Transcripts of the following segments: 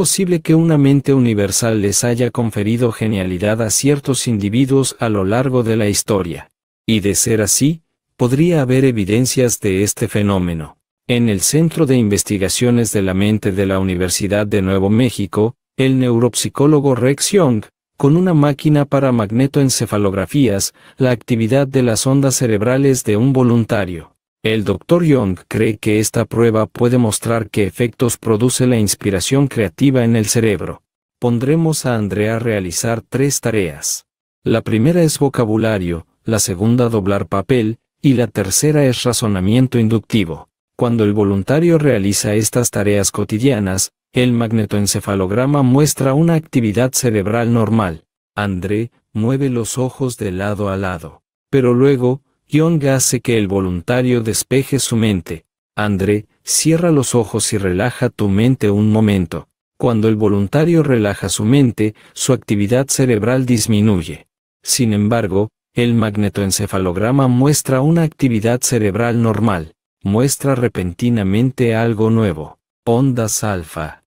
posible que una mente universal les haya conferido genialidad a ciertos individuos a lo largo de la historia. Y de ser así, podría haber evidencias de este fenómeno. En el Centro de Investigaciones de la Mente de la Universidad de Nuevo México, el neuropsicólogo Rex Young, con una máquina para magnetoencefalografías, la actividad de las ondas cerebrales de un voluntario. El Dr. Young cree que esta prueba puede mostrar qué efectos produce la inspiración creativa en el cerebro. Pondremos a Andrea a realizar tres tareas. La primera es vocabulario, la segunda doblar papel, y la tercera es razonamiento inductivo. Cuando el voluntario realiza estas tareas cotidianas, el magnetoencefalograma muestra una actividad cerebral normal. André mueve los ojos de lado a lado. Pero luego, guión hace que el voluntario despeje su mente. André, cierra los ojos y relaja tu mente un momento. Cuando el voluntario relaja su mente, su actividad cerebral disminuye. Sin embargo, el magnetoencefalograma muestra una actividad cerebral normal, muestra repentinamente algo nuevo, ondas alfa.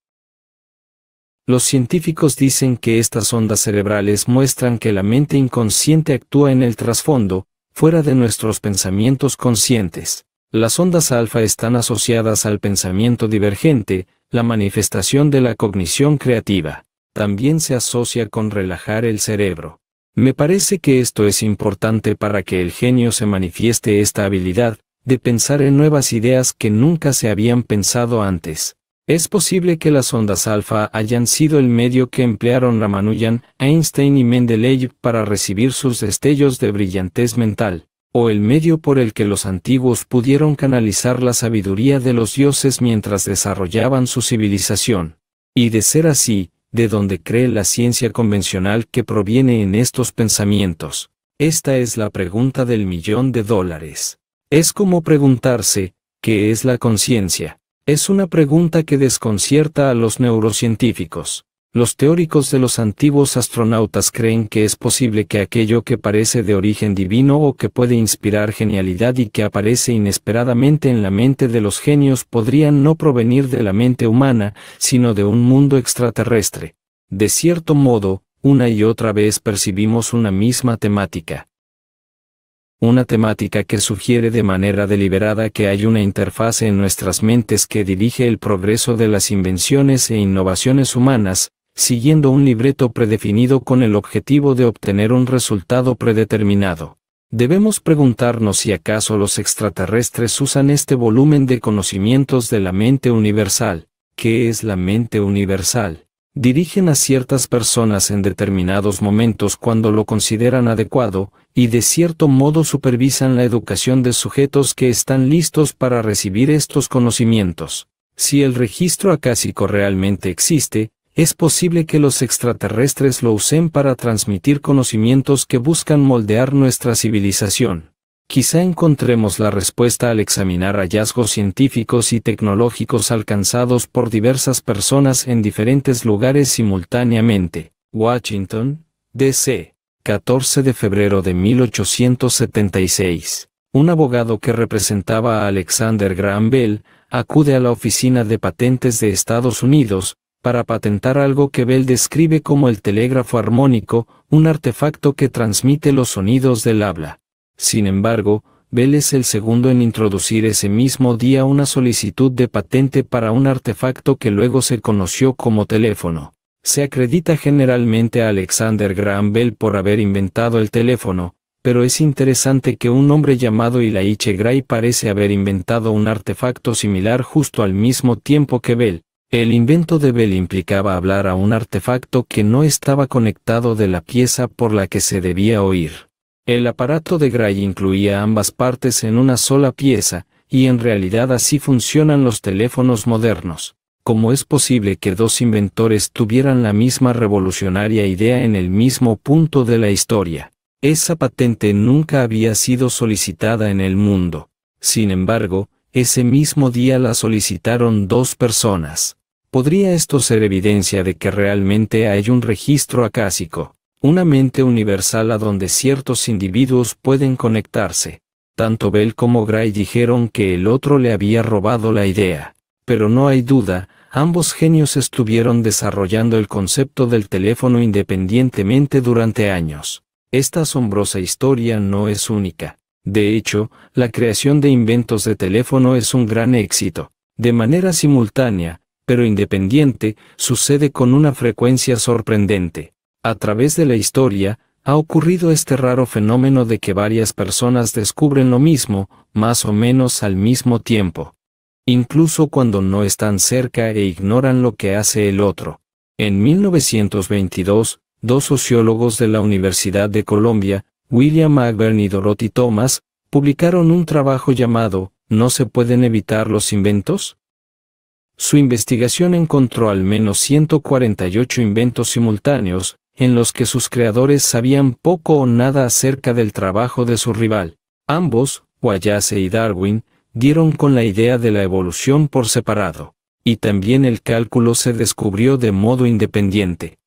Los científicos dicen que estas ondas cerebrales muestran que la mente inconsciente actúa en el trasfondo, fuera de nuestros pensamientos conscientes. Las ondas alfa están asociadas al pensamiento divergente, la manifestación de la cognición creativa. También se asocia con relajar el cerebro. Me parece que esto es importante para que el genio se manifieste esta habilidad, de pensar en nuevas ideas que nunca se habían pensado antes. Es posible que las ondas alfa hayan sido el medio que emplearon Ramanujan, Einstein y Mendeleev para recibir sus destellos de brillantez mental, o el medio por el que los antiguos pudieron canalizar la sabiduría de los dioses mientras desarrollaban su civilización. Y de ser así, de dónde cree la ciencia convencional que proviene en estos pensamientos? Esta es la pregunta del millón de dólares. Es como preguntarse, ¿qué es la conciencia? Es una pregunta que desconcierta a los neurocientíficos. Los teóricos de los antiguos astronautas creen que es posible que aquello que parece de origen divino o que puede inspirar genialidad y que aparece inesperadamente en la mente de los genios podrían no provenir de la mente humana, sino de un mundo extraterrestre. De cierto modo, una y otra vez percibimos una misma temática una temática que sugiere de manera deliberada que hay una interfase en nuestras mentes que dirige el progreso de las invenciones e innovaciones humanas, siguiendo un libreto predefinido con el objetivo de obtener un resultado predeterminado. Debemos preguntarnos si acaso los extraterrestres usan este volumen de conocimientos de la mente universal. ¿Qué es la mente universal? dirigen a ciertas personas en determinados momentos cuando lo consideran adecuado, y de cierto modo supervisan la educación de sujetos que están listos para recibir estos conocimientos. Si el registro acásico realmente existe, es posible que los extraterrestres lo usen para transmitir conocimientos que buscan moldear nuestra civilización. Quizá encontremos la respuesta al examinar hallazgos científicos y tecnológicos alcanzados por diversas personas en diferentes lugares simultáneamente. Washington, D.C., 14 de febrero de 1876. Un abogado que representaba a Alexander Graham Bell acude a la Oficina de Patentes de Estados Unidos para patentar algo que Bell describe como el telégrafo armónico, un artefacto que transmite los sonidos del habla. Sin embargo, Bell es el segundo en introducir ese mismo día una solicitud de patente para un artefacto que luego se conoció como teléfono. Se acredita generalmente a Alexander Graham Bell por haber inventado el teléfono, pero es interesante que un hombre llamado Ilaiche Gray parece haber inventado un artefacto similar justo al mismo tiempo que Bell. El invento de Bell implicaba hablar a un artefacto que no estaba conectado de la pieza por la que se debía oír. El aparato de Gray incluía ambas partes en una sola pieza, y en realidad así funcionan los teléfonos modernos. ¿Cómo es posible que dos inventores tuvieran la misma revolucionaria idea en el mismo punto de la historia? Esa patente nunca había sido solicitada en el mundo. Sin embargo, ese mismo día la solicitaron dos personas. ¿Podría esto ser evidencia de que realmente hay un registro acásico? una mente universal a donde ciertos individuos pueden conectarse. Tanto Bell como Gray dijeron que el otro le había robado la idea. Pero no hay duda, ambos genios estuvieron desarrollando el concepto del teléfono independientemente durante años. Esta asombrosa historia no es única. De hecho, la creación de inventos de teléfono es un gran éxito. De manera simultánea, pero independiente, sucede con una frecuencia sorprendente. A través de la historia, ha ocurrido este raro fenómeno de que varias personas descubren lo mismo, más o menos al mismo tiempo. Incluso cuando no están cerca e ignoran lo que hace el otro. En 1922, dos sociólogos de la Universidad de Colombia, William Agburn y Dorothy Thomas, publicaron un trabajo llamado ¿No se pueden evitar los inventos? Su investigación encontró al menos 148 inventos simultáneos, en los que sus creadores sabían poco o nada acerca del trabajo de su rival. Ambos, Wallace y Darwin, dieron con la idea de la evolución por separado, y también el cálculo se descubrió de modo independiente.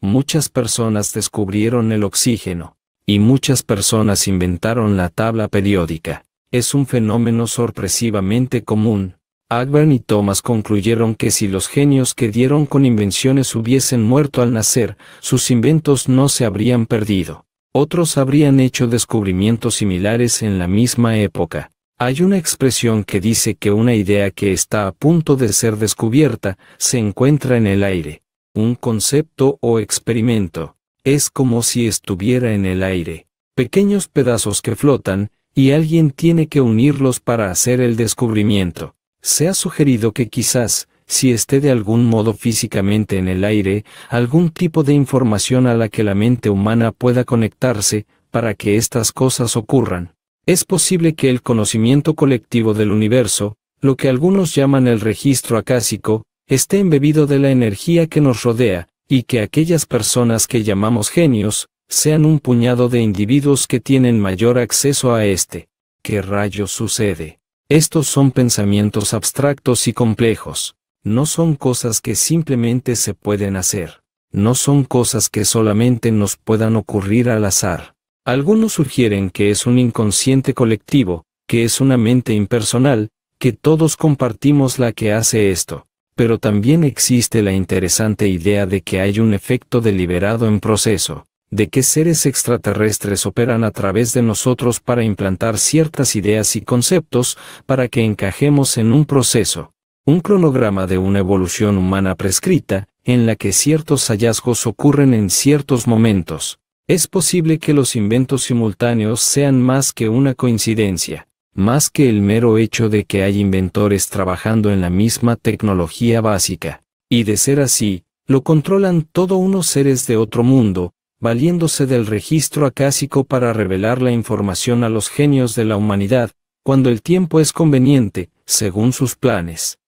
Muchas personas descubrieron el oxígeno, y muchas personas inventaron la tabla periódica. Es un fenómeno sorpresivamente común, Agburn y Thomas concluyeron que si los genios que dieron con invenciones hubiesen muerto al nacer, sus inventos no se habrían perdido. Otros habrían hecho descubrimientos similares en la misma época. Hay una expresión que dice que una idea que está a punto de ser descubierta se encuentra en el aire. Un concepto o experimento. Es como si estuviera en el aire. Pequeños pedazos que flotan, y alguien tiene que unirlos para hacer el descubrimiento. Se ha sugerido que quizás, si esté de algún modo físicamente en el aire, algún tipo de información a la que la mente humana pueda conectarse, para que estas cosas ocurran. Es posible que el conocimiento colectivo del universo, lo que algunos llaman el registro acásico, esté embebido de la energía que nos rodea, y que aquellas personas que llamamos genios, sean un puñado de individuos que tienen mayor acceso a este. ¿Qué rayo sucede? Estos son pensamientos abstractos y complejos. No son cosas que simplemente se pueden hacer. No son cosas que solamente nos puedan ocurrir al azar. Algunos sugieren que es un inconsciente colectivo, que es una mente impersonal, que todos compartimos la que hace esto. Pero también existe la interesante idea de que hay un efecto deliberado en proceso, de qué seres extraterrestres operan a través de nosotros para implantar ciertas ideas y conceptos para que encajemos en un proceso, un cronograma de una evolución humana prescrita, en la que ciertos hallazgos ocurren en ciertos momentos. Es posible que los inventos simultáneos sean más que una coincidencia, más que el mero hecho de que hay inventores trabajando en la misma tecnología básica. Y de ser así, lo controlan todo unos seres de otro mundo, valiéndose del registro acásico para revelar la información a los genios de la humanidad, cuando el tiempo es conveniente, según sus planes.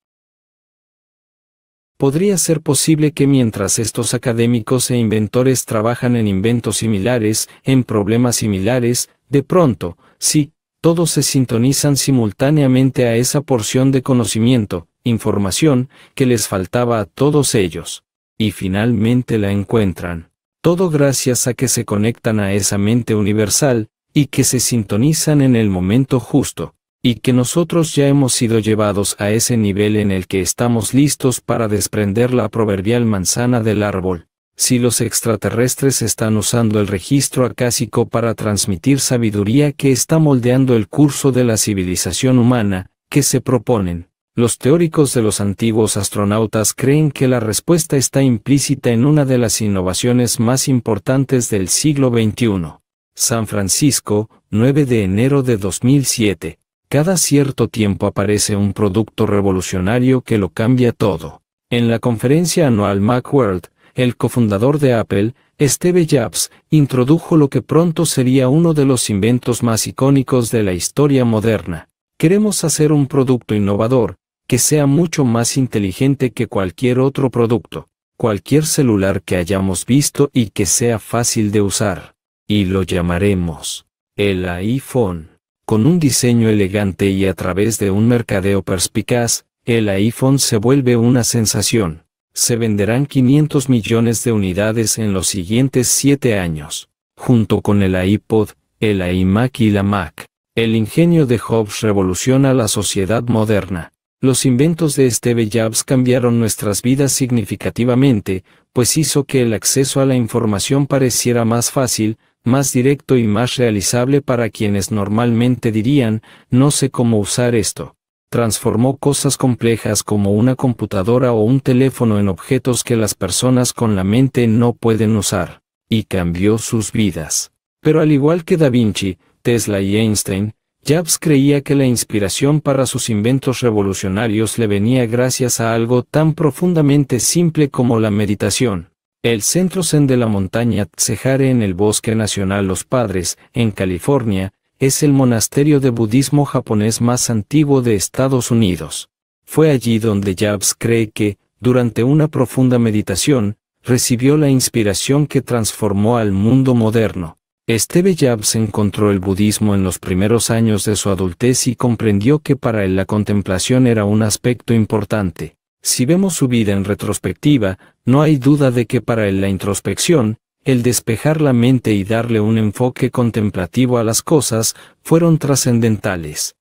Podría ser posible que mientras estos académicos e inventores trabajan en inventos similares, en problemas similares, de pronto, sí, todos se sintonizan simultáneamente a esa porción de conocimiento, información, que les faltaba a todos ellos. Y finalmente la encuentran todo gracias a que se conectan a esa mente universal, y que se sintonizan en el momento justo, y que nosotros ya hemos sido llevados a ese nivel en el que estamos listos para desprender la proverbial manzana del árbol. Si los extraterrestres están usando el registro acásico para transmitir sabiduría que está moldeando el curso de la civilización humana, que se proponen, los teóricos de los antiguos astronautas creen que la respuesta está implícita en una de las innovaciones más importantes del siglo XXI. San Francisco, 9 de enero de 2007. Cada cierto tiempo aparece un producto revolucionario que lo cambia todo. En la conferencia anual Macworld, el cofundador de Apple, Steve Jobs, introdujo lo que pronto sería uno de los inventos más icónicos de la historia moderna. Queremos hacer un producto innovador, que sea mucho más inteligente que cualquier otro producto, cualquier celular que hayamos visto y que sea fácil de usar. Y lo llamaremos el iPhone. Con un diseño elegante y a través de un mercadeo perspicaz, el iPhone se vuelve una sensación. Se venderán 500 millones de unidades en los siguientes 7 años, junto con el iPod, el iMac y la Mac. El ingenio de Hobbes revoluciona la sociedad moderna. Los inventos de Steve Jobs cambiaron nuestras vidas significativamente, pues hizo que el acceso a la información pareciera más fácil, más directo y más realizable para quienes normalmente dirían, no sé cómo usar esto. Transformó cosas complejas como una computadora o un teléfono en objetos que las personas con la mente no pueden usar, y cambió sus vidas. Pero al igual que Da Vinci, Tesla y Einstein, Jobs creía que la inspiración para sus inventos revolucionarios le venía gracias a algo tan profundamente simple como la meditación. El centro zen de la montaña Tsehare en el Bosque Nacional Los Padres, en California, es el monasterio de budismo japonés más antiguo de Estados Unidos. Fue allí donde Jobs cree que, durante una profunda meditación, recibió la inspiración que transformó al mundo moderno. Esteve Jobs encontró el budismo en los primeros años de su adultez y comprendió que para él la contemplación era un aspecto importante. Si vemos su vida en retrospectiva, no hay duda de que para él la introspección, el despejar la mente y darle un enfoque contemplativo a las cosas, fueron trascendentales.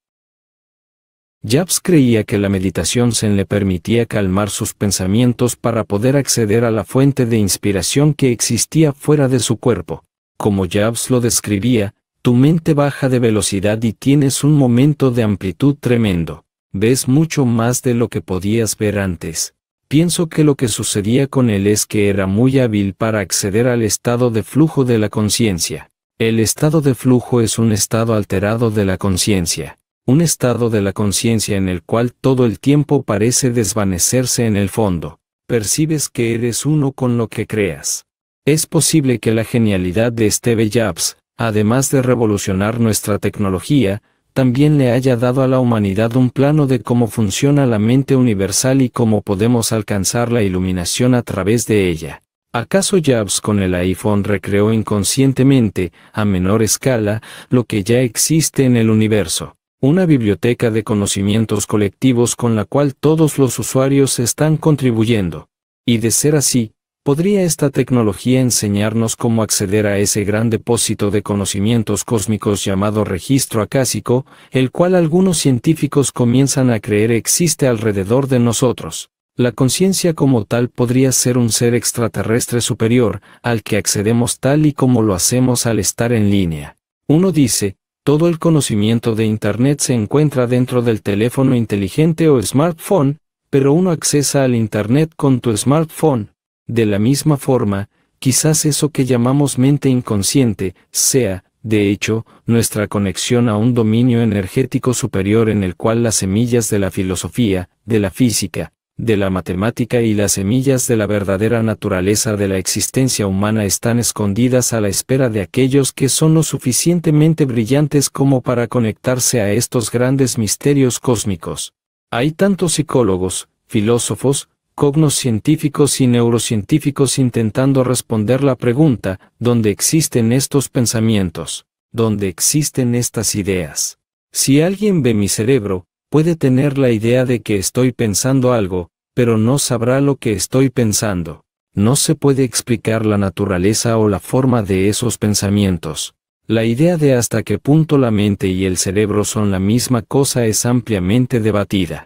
Jobs creía que la meditación se le permitía calmar sus pensamientos para poder acceder a la fuente de inspiración que existía fuera de su cuerpo como Jobs lo describía, tu mente baja de velocidad y tienes un momento de amplitud tremendo. Ves mucho más de lo que podías ver antes. Pienso que lo que sucedía con él es que era muy hábil para acceder al estado de flujo de la conciencia. El estado de flujo es un estado alterado de la conciencia, un estado de la conciencia en el cual todo el tiempo parece desvanecerse en el fondo. Percibes que eres uno con lo que creas. Es posible que la genialidad de Steve Jobs, además de revolucionar nuestra tecnología, también le haya dado a la humanidad un plano de cómo funciona la mente universal y cómo podemos alcanzar la iluminación a través de ella. ¿Acaso Jobs con el iPhone recreó inconscientemente, a menor escala, lo que ya existe en el universo? Una biblioteca de conocimientos colectivos con la cual todos los usuarios están contribuyendo. Y de ser así, ¿Podría esta tecnología enseñarnos cómo acceder a ese gran depósito de conocimientos cósmicos llamado registro acásico, el cual algunos científicos comienzan a creer existe alrededor de nosotros? La conciencia como tal podría ser un ser extraterrestre superior, al que accedemos tal y como lo hacemos al estar en línea. Uno dice, todo el conocimiento de Internet se encuentra dentro del teléfono inteligente o smartphone, pero uno accesa al Internet con tu smartphone, de la misma forma, quizás eso que llamamos mente inconsciente sea, de hecho, nuestra conexión a un dominio energético superior en el cual las semillas de la filosofía, de la física, de la matemática y las semillas de la verdadera naturaleza de la existencia humana están escondidas a la espera de aquellos que son lo suficientemente brillantes como para conectarse a estos grandes misterios cósmicos. Hay tantos psicólogos, filósofos, cognoscientíficos y neurocientíficos intentando responder la pregunta, ¿dónde existen estos pensamientos? ¿Dónde existen estas ideas? Si alguien ve mi cerebro, puede tener la idea de que estoy pensando algo, pero no sabrá lo que estoy pensando. No se puede explicar la naturaleza o la forma de esos pensamientos. La idea de hasta qué punto la mente y el cerebro son la misma cosa es ampliamente debatida.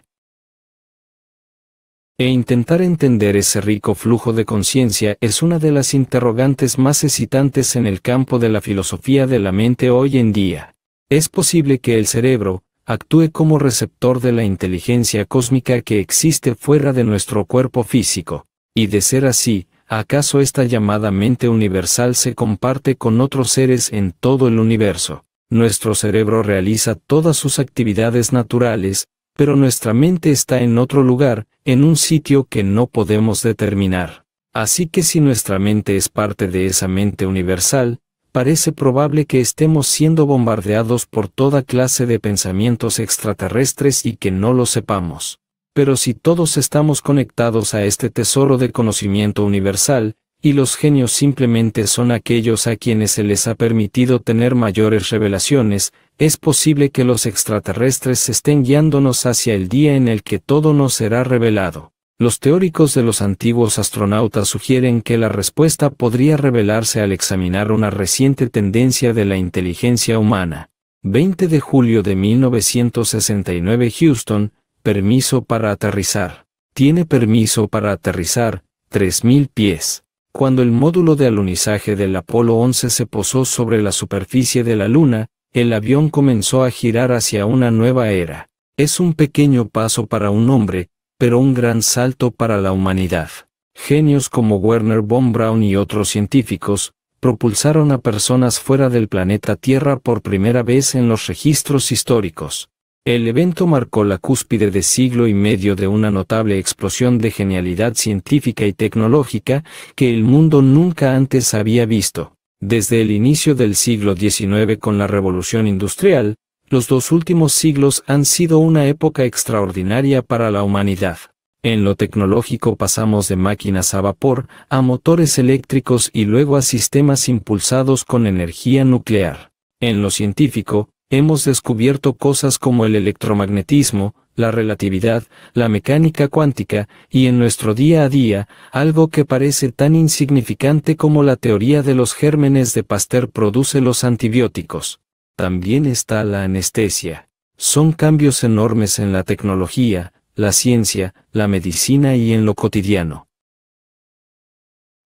E intentar entender ese rico flujo de conciencia es una de las interrogantes más excitantes en el campo de la filosofía de la mente hoy en día. Es posible que el cerebro actúe como receptor de la inteligencia cósmica que existe fuera de nuestro cuerpo físico, y de ser así, ¿acaso esta llamada mente universal se comparte con otros seres en todo el universo? Nuestro cerebro realiza todas sus actividades naturales, pero nuestra mente está en otro lugar, en un sitio que no podemos determinar. Así que si nuestra mente es parte de esa mente universal, parece probable que estemos siendo bombardeados por toda clase de pensamientos extraterrestres y que no lo sepamos. Pero si todos estamos conectados a este tesoro de conocimiento universal, y los genios simplemente son aquellos a quienes se les ha permitido tener mayores revelaciones, es posible que los extraterrestres estén guiándonos hacia el día en el que todo nos será revelado. Los teóricos de los antiguos astronautas sugieren que la respuesta podría revelarse al examinar una reciente tendencia de la inteligencia humana. 20 de julio de 1969 Houston, permiso para aterrizar. Tiene permiso para aterrizar, 3.000 pies cuando el módulo de alunizaje del Apolo 11 se posó sobre la superficie de la Luna, el avión comenzó a girar hacia una nueva era. Es un pequeño paso para un hombre, pero un gran salto para la humanidad. Genios como Werner von Braun y otros científicos, propulsaron a personas fuera del planeta Tierra por primera vez en los registros históricos. El evento marcó la cúspide de siglo y medio de una notable explosión de genialidad científica y tecnológica que el mundo nunca antes había visto. Desde el inicio del siglo XIX con la Revolución Industrial, los dos últimos siglos han sido una época extraordinaria para la humanidad. En lo tecnológico pasamos de máquinas a vapor, a motores eléctricos y luego a sistemas impulsados con energía nuclear. En lo científico, hemos descubierto cosas como el electromagnetismo, la relatividad, la mecánica cuántica, y en nuestro día a día, algo que parece tan insignificante como la teoría de los gérmenes de Pasteur produce los antibióticos. También está la anestesia. Son cambios enormes en la tecnología, la ciencia, la medicina y en lo cotidiano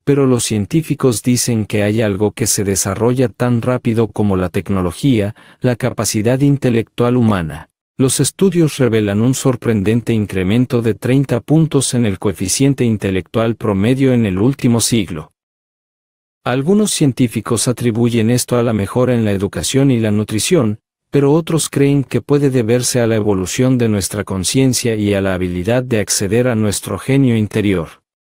pero los científicos dicen que hay algo que se desarrolla tan rápido como la tecnología, la capacidad intelectual humana. Los estudios revelan un sorprendente incremento de 30 puntos en el coeficiente intelectual promedio en el último siglo. Algunos científicos atribuyen esto a la mejora en la educación y la nutrición, pero otros creen que puede deberse a la evolución de nuestra conciencia y a la habilidad de acceder a nuestro genio interior.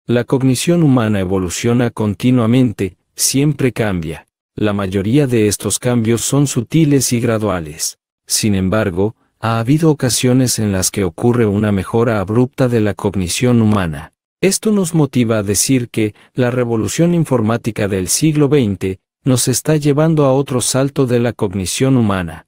La cognición humana evoluciona continuamente, siempre cambia. La mayoría de estos cambios son sutiles y graduales. Sin embargo, ha habido ocasiones en las que ocurre una mejora abrupta de la cognición humana. Esto nos motiva a decir que la revolución informática del siglo XX nos está llevando a otro salto de la cognición humana.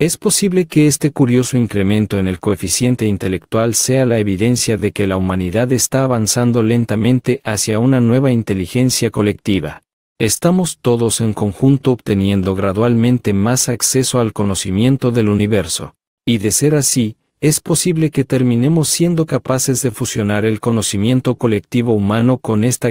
Es posible que este curioso incremento en el coeficiente intelectual sea la evidencia de que la humanidad está avanzando lentamente hacia una nueva inteligencia colectiva. Estamos todos en conjunto obteniendo gradualmente más acceso al conocimiento del universo. Y de ser así, es posible que terminemos siendo capaces de fusionar el conocimiento colectivo humano con esta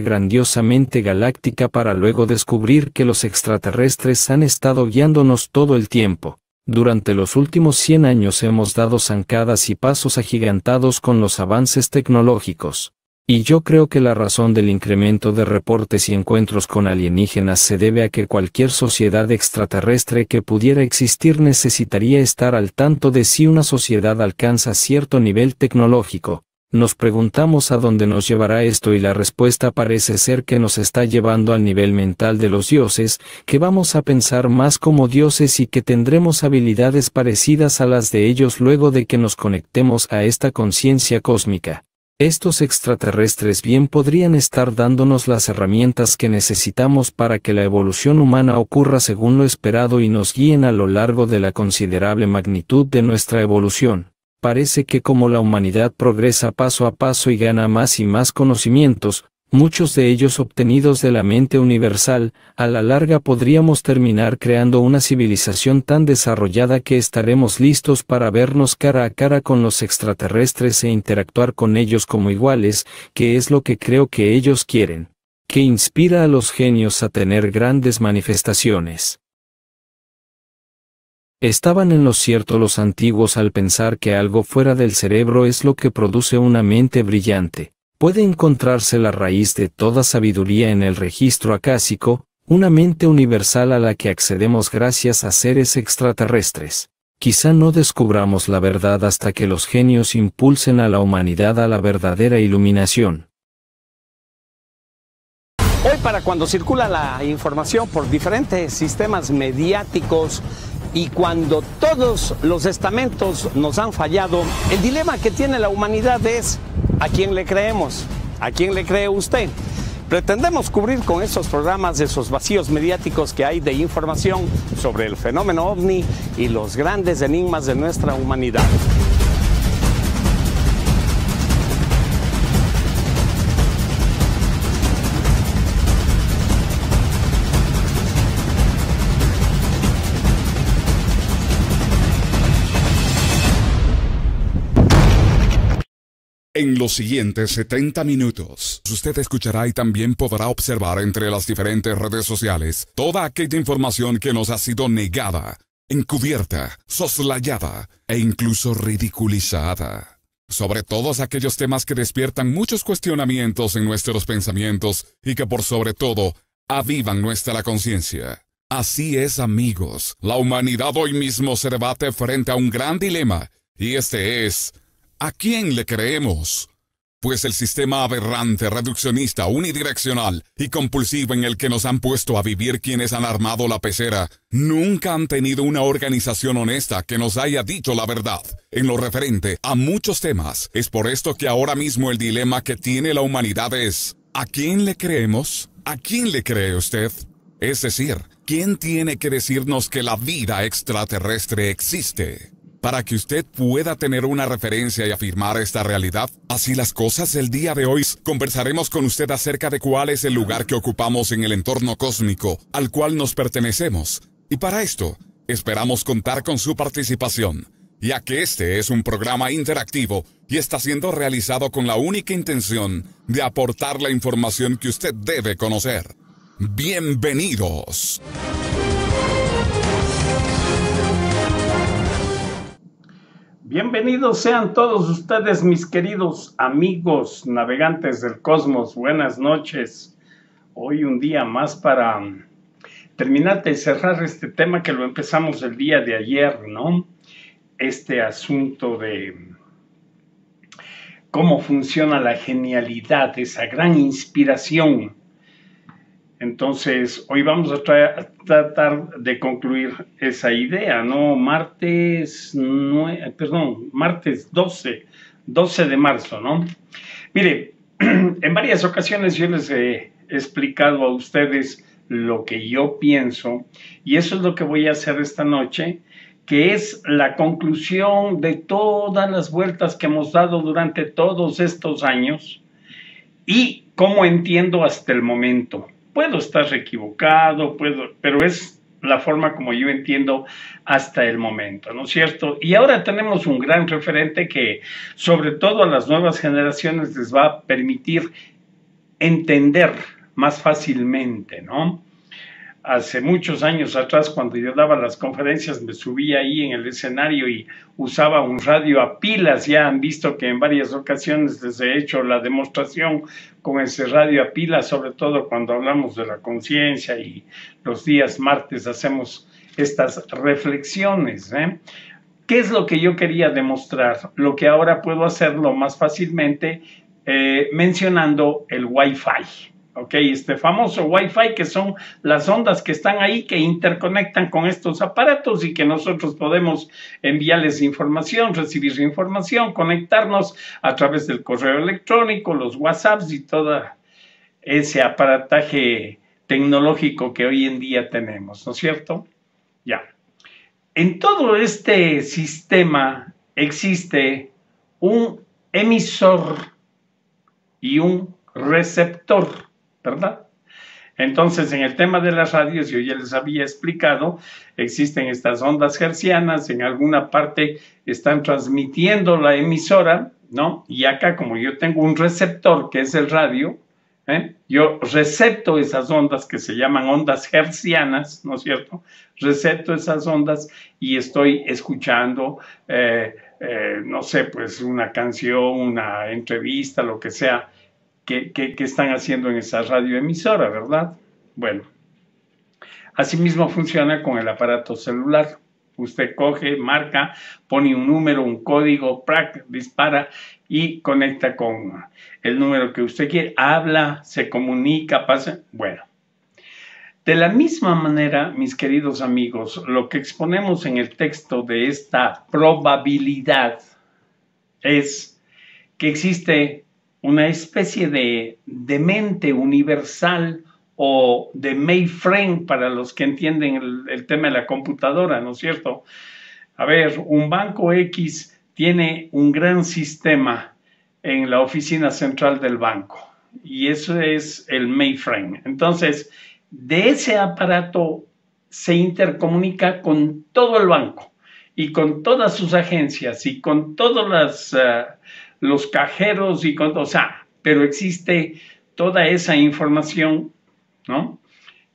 mente galáctica para luego descubrir que los extraterrestres han estado guiándonos todo el tiempo. Durante los últimos 100 años hemos dado zancadas y pasos agigantados con los avances tecnológicos. Y yo creo que la razón del incremento de reportes y encuentros con alienígenas se debe a que cualquier sociedad extraterrestre que pudiera existir necesitaría estar al tanto de si una sociedad alcanza cierto nivel tecnológico, nos preguntamos a dónde nos llevará esto y la respuesta parece ser que nos está llevando al nivel mental de los dioses, que vamos a pensar más como dioses y que tendremos habilidades parecidas a las de ellos luego de que nos conectemos a esta conciencia cósmica. Estos extraterrestres bien podrían estar dándonos las herramientas que necesitamos para que la evolución humana ocurra según lo esperado y nos guíen a lo largo de la considerable magnitud de nuestra evolución parece que como la humanidad progresa paso a paso y gana más y más conocimientos, muchos de ellos obtenidos de la mente universal, a la larga podríamos terminar creando una civilización tan desarrollada que estaremos listos para vernos cara a cara con los extraterrestres e interactuar con ellos como iguales, que es lo que creo que ellos quieren, que inspira a los genios a tener grandes manifestaciones. Estaban en lo cierto los antiguos al pensar que algo fuera del cerebro es lo que produce una mente brillante. Puede encontrarse la raíz de toda sabiduría en el registro acásico, una mente universal a la que accedemos gracias a seres extraterrestres. Quizá no descubramos la verdad hasta que los genios impulsen a la humanidad a la verdadera iluminación. Hoy para cuando circula la información por diferentes sistemas mediáticos y cuando todos los estamentos nos han fallado, el dilema que tiene la humanidad es ¿a quién le creemos? ¿A quién le cree usted? Pretendemos cubrir con esos programas esos vacíos mediáticos que hay de información sobre el fenómeno ovni y los grandes enigmas de nuestra humanidad. En los siguientes 70 minutos, usted escuchará y también podrá observar entre las diferentes redes sociales toda aquella información que nos ha sido negada, encubierta, soslayada e incluso ridiculizada. Sobre todos aquellos temas que despiertan muchos cuestionamientos en nuestros pensamientos y que por sobre todo avivan nuestra conciencia. Así es, amigos, la humanidad hoy mismo se debate frente a un gran dilema, y este es ¿A quién le creemos? Pues el sistema aberrante, reduccionista, unidireccional y compulsivo en el que nos han puesto a vivir quienes han armado la pecera, nunca han tenido una organización honesta que nos haya dicho la verdad en lo referente a muchos temas. Es por esto que ahora mismo el dilema que tiene la humanidad es, ¿a quién le creemos? ¿A quién le cree usted? Es decir, ¿quién tiene que decirnos que la vida extraterrestre existe? Para que usted pueda tener una referencia y afirmar esta realidad, así las cosas, el día de hoy conversaremos con usted acerca de cuál es el lugar que ocupamos en el entorno cósmico al cual nos pertenecemos. Y para esto, esperamos contar con su participación, ya que este es un programa interactivo y está siendo realizado con la única intención de aportar la información que usted debe conocer. Bienvenidos. Bienvenidos sean todos ustedes, mis queridos amigos navegantes del cosmos. Buenas noches. Hoy un día más para um, terminar de cerrar este tema que lo empezamos el día de ayer, ¿no? Este asunto de cómo funciona la genialidad, esa gran inspiración entonces, hoy vamos a, tratar de concluir esa idea, ¿no? Martes, perdón, martes 12, 12 de marzo, ¿no? Mire, en varias ocasiones yo les he explicado a ustedes lo que yo pienso y eso es lo que voy a hacer esta noche, que es la conclusión de todas las vueltas que hemos dado durante todos estos años y cómo entiendo hasta el momento puedo estar equivocado, pero es la forma como yo entiendo hasta el momento, ¿no es cierto? Y ahora tenemos un gran referente que sobre todo a las nuevas generaciones les va a permitir entender más fácilmente, ¿no? hace muchos años atrás, cuando yo daba las conferencias, me subía ahí en el escenario y usaba un radio a pilas. Ya han visto que en varias ocasiones les he hecho la demostración con ese radio a pilas, sobre todo cuando hablamos de la conciencia y los días martes hacemos estas reflexiones. ¿eh? ¿Qué es lo que yo quería demostrar? Lo que ahora puedo hacerlo más fácilmente eh, mencionando el Wi-Fi ok, este famoso Wi-Fi que son las ondas que están ahí que interconectan con estos aparatos y que nosotros podemos enviarles información, recibir información, conectarnos a través del correo electrónico, los WhatsApps y todo ese aparataje tecnológico que hoy en día tenemos, ¿no es cierto? Ya. En todo este sistema existe un emisor y un receptor. ¿verdad? Entonces, en el tema de las radios, yo ya les había explicado, existen estas ondas hercianas, en alguna parte están transmitiendo la emisora, ¿no? Y acá, como yo tengo un receptor que es el radio, ¿eh? yo recepto esas ondas que se llaman ondas hercianas, ¿no es cierto? Recepto esas ondas y estoy escuchando, eh, eh, no sé, pues una canción, una entrevista, lo que sea, ¿Qué están haciendo en esa radioemisora, ¿verdad? Bueno, asimismo funciona con el aparato celular. Usted coge, marca, pone un número, un código, dispara y conecta con el número que usted quiere. Habla, se comunica, pasa. Bueno, de la misma manera, mis queridos amigos, lo que exponemos en el texto de esta probabilidad es que existe una especie de, de mente universal o de mainframe para los que entienden el, tema de la computadora, ¿no es cierto? A ver, un banco X tiene un gran sistema en la oficina central del banco y eso es el mainframe. Entonces, de ese aparato se intercomunica con todo el banco y con todas sus agencias y con todas las eh, los cajeros y cosas, o sea, pero existe toda esa información, ¿no?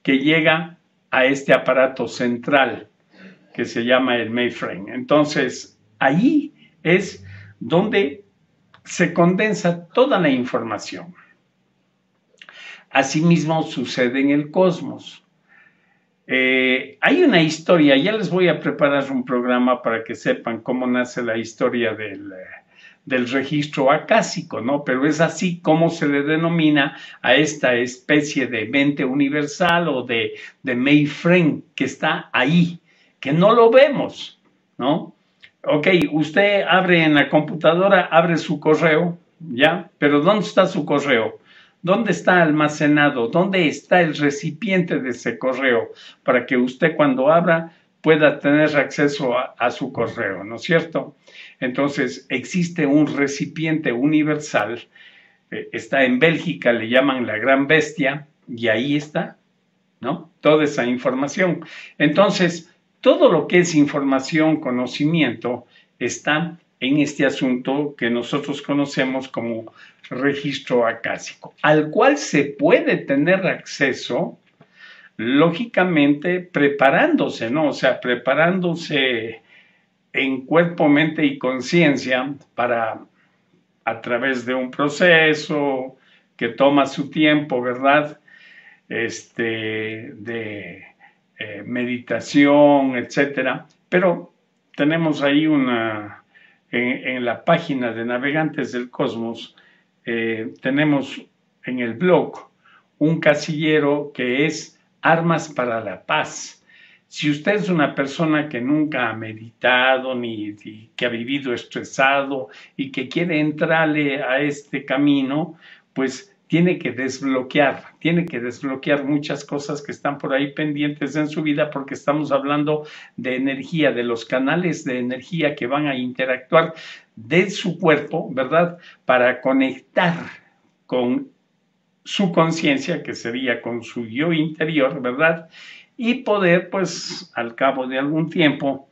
Que llega a este aparato central que se llama el mainframe. Entonces, ahí es donde se condensa toda la información. Asimismo sucede en el cosmos. Eh, hay una historia, ya les voy a preparar un programa para que sepan cómo nace la historia del, eh, del registro acásico, ¿no? Pero es así como se le denomina a esta especie de mente universal o de, de Mayframe que está ahí, que no lo vemos, ¿no? Ok, usted abre en la computadora, abre su correo, ¿ya? Pero ¿dónde está su correo? ¿Dónde está almacenado? ¿Dónde está el recipiente de ese correo? Para que usted cuando abra pueda tener acceso a su correo, ¿no es cierto? Entonces, existe un recipiente universal, eh, está en Bélgica, le llaman la gran bestia, y ahí está, ¿no? Toda esa información. Entonces, todo lo que es información, conocimiento, está en este asunto que nosotros conocemos como registro acásico, al cual se puede tener acceso, lógicamente, preparándose, ¿no? O sea, preparándose en cuerpo, mente y conciencia para a través de un proceso que toma su tiempo, ¿verdad? Este, de eh, meditación, etcétera. Pero tenemos ahí una, en, la página de Navegantes del Cosmos, eh, tenemos en el blog un casillero que es Armas para la Paz. Si usted es una persona que nunca ha meditado ni, que ha vivido estresado y que quiere entrarle a este camino, pues tiene que desbloquear, tiene que desbloquear muchas cosas que están por ahí pendientes en su vida porque estamos hablando de energía, de los canales de energía que van a interactuar de su cuerpo, ¿verdad? Para conectar con su conciencia, que sería con su yo interior, ¿verdad? y poder, pues, al cabo de algún tiempo,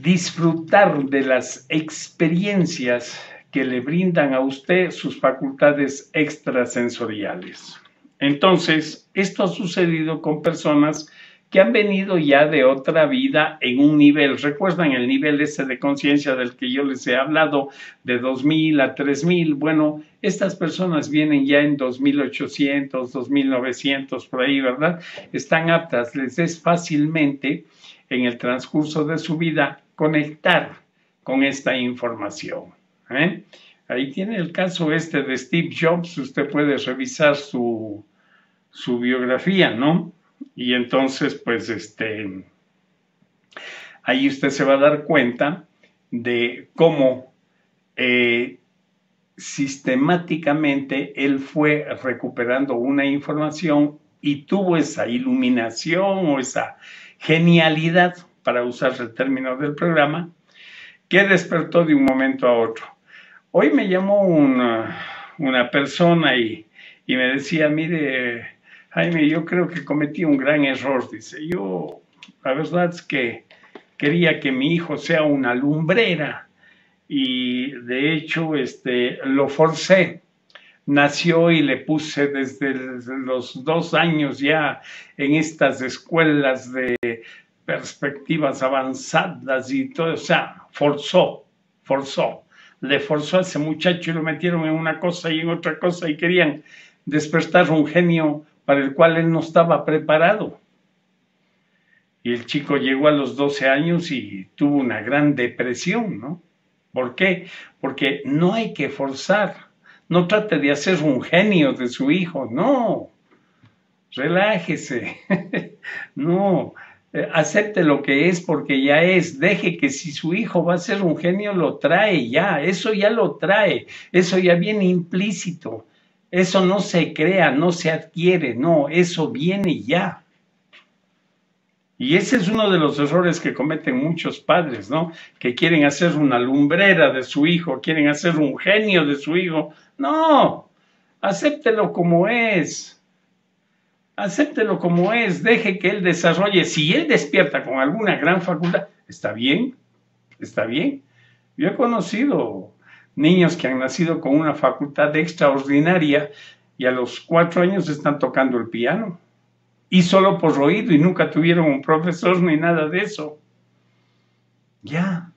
disfrutar de las experiencias que le brindan a usted sus facultades extrasensoriales. Entonces, esto ha sucedido con personas que han venido ya de otra vida en un nivel. Recuerdan el nivel ese de conciencia del que yo les he hablado, de 2000 a 3000. Bueno, estas personas vienen ya en 2800, 2900, por ahí, ¿verdad? Están aptas, les es fácilmente en el transcurso de su vida conectar con esta información. ¿eh? Ahí tiene el caso este de Steve Jobs, usted puede revisar su, su biografía, ¿no? Y entonces, pues, este, ahí usted se va a dar cuenta de cómo eh, sistemáticamente él fue recuperando una información y tuvo esa iluminación o esa genialidad, para usar el término del programa, que despertó de un momento a otro. Hoy me llamó una, persona y, y, me decía, mire, Jaime, yo creo que cometí un gran error, dice. Yo, la verdad es que quería que mi hijo sea una lumbrera y de hecho este, lo forcé. Nació y le puse desde los dos años ya en estas escuelas de perspectivas avanzadas y todo, o sea, forzó, forzó, le forzó a ese muchacho y lo metieron en una cosa y en otra cosa y querían despertar un genio para el cual él no estaba preparado. Y el chico llegó a los 12 años y tuvo una gran depresión, ¿no? ¿Por qué? Porque no hay que forzar. No trate de hacer un genio de su hijo, no. Relájese. no, eh, acepte lo que es porque ya es, deje que si su hijo va a ser un genio, lo trae ya, eso ya lo trae, eso ya viene implícito. Eso no se crea, no se adquiere, no, eso viene ya. Y ese es uno de los errores que cometen muchos padres, ¿no? Que quieren hacer una lumbrera de su hijo, quieren hacer un genio de su hijo. No, acéptelo como es. Acéptelo como es, deje que él desarrolle. Si él despierta con alguna gran facultad, está bien, está bien. Yo he conocido niños que han nacido con una facultad extraordinaria y a los cuatro años están tocando el piano. Y solo por oído y nunca tuvieron un profesor ni nada de eso. Ya,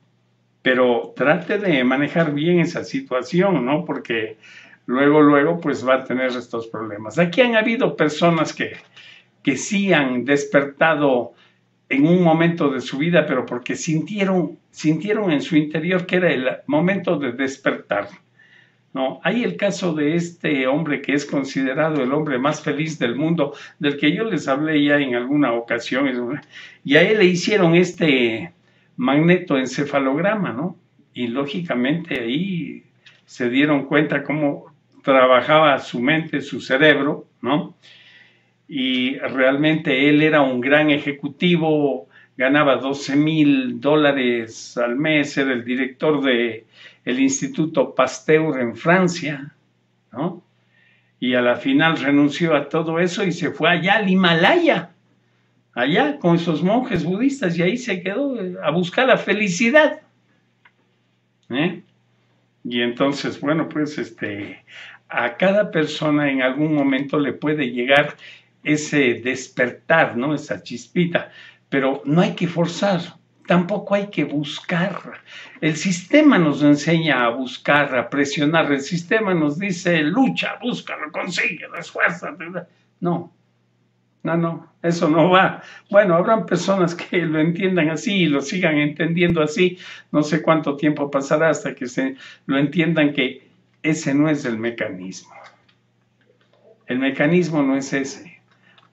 pero trate de manejar bien esa situación, ¿no? Porque luego, luego, pues va a tener estos problemas. Aquí han habido personas que, que sí han despertado en un momento de su vida, pero porque sintieron, sintieron en su interior que era el momento de despertar. ¿no? Hay el caso de este hombre que es considerado el hombre más feliz del mundo, del que yo les hablé ya en alguna ocasión, y a él le hicieron este magnetoencefalograma, ¿no? Y lógicamente ahí se dieron cuenta cómo trabajaba su mente, su cerebro, ¿no? y realmente él era un gran ejecutivo, ganaba 12 mil dólares al mes, era el director del el Instituto Pasteur en Francia, ¿no? Y a la final renunció a todo eso y se fue allá al Himalaya, allá con esos monjes budistas y ahí se quedó a buscar la felicidad. ¿Eh? Y entonces, bueno, pues este, a cada persona en algún momento le puede llegar ese despertar, ¿no? Esa chispita. Pero no hay que forzar, tampoco hay que buscar. El sistema nos enseña a buscar, a presionar. El sistema nos dice, lucha, búscalo, consigue, esfuerza. No, no, no, eso no va. Bueno, habrán personas que lo entiendan así y lo sigan entendiendo así. No sé cuánto tiempo pasará hasta que se lo entiendan que ese no es el mecanismo. El mecanismo no es ese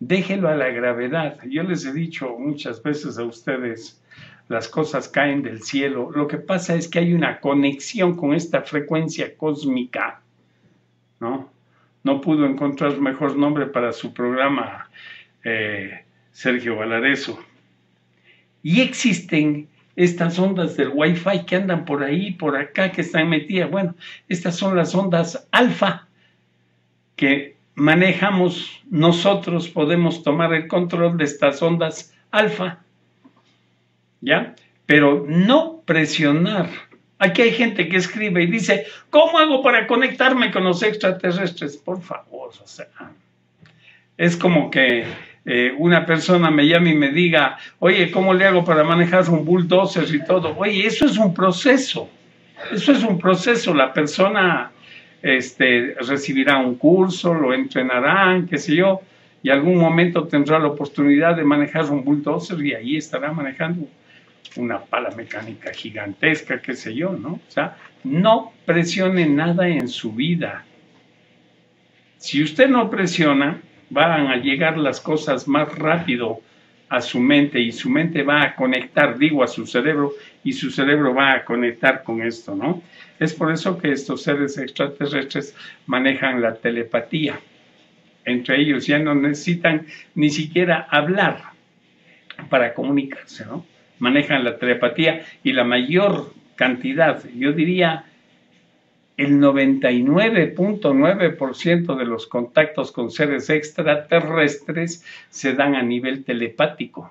déjelo a la gravedad. Yo les he dicho muchas veces a ustedes, las cosas caen del cielo. Lo que pasa es que hay una conexión con esta frecuencia cósmica, ¿no? No pudo encontrar mejor nombre para su programa, eh, Sergio Valareso. Y existen estas ondas del Wi-Fi que andan por ahí, por acá, que están metidas. Bueno, estas son las ondas alfa que manejamos, nosotros podemos tomar el control de estas ondas alfa, ¿ya? Pero no presionar. Aquí hay gente que escribe y dice, ¿cómo hago para conectarme con los extraterrestres? Por favor, o sea, es como que eh, una persona me llame y me diga, oye, ¿cómo le hago para manejar un bulldozer y todo? Oye, eso es un proceso, eso es un proceso, la persona este, recibirá un curso, lo entrenarán, qué sé yo, y algún momento tendrá la oportunidad de manejar un bulldozer y ahí estará manejando una pala mecánica gigantesca, qué sé yo, ¿no? O sea, no presione nada en su vida. Si usted no presiona, van a llegar las cosas más rápido a su mente y su mente va a conectar, digo, a su cerebro y su cerebro va a conectar con esto, ¿no? Es por eso que estos seres extraterrestres manejan la telepatía entre ellos, ya no necesitan ni siquiera hablar para comunicarse, ¿no? Manejan la telepatía y la mayor cantidad, yo diría el 99.9% de los contactos con seres extraterrestres se dan a nivel telepático.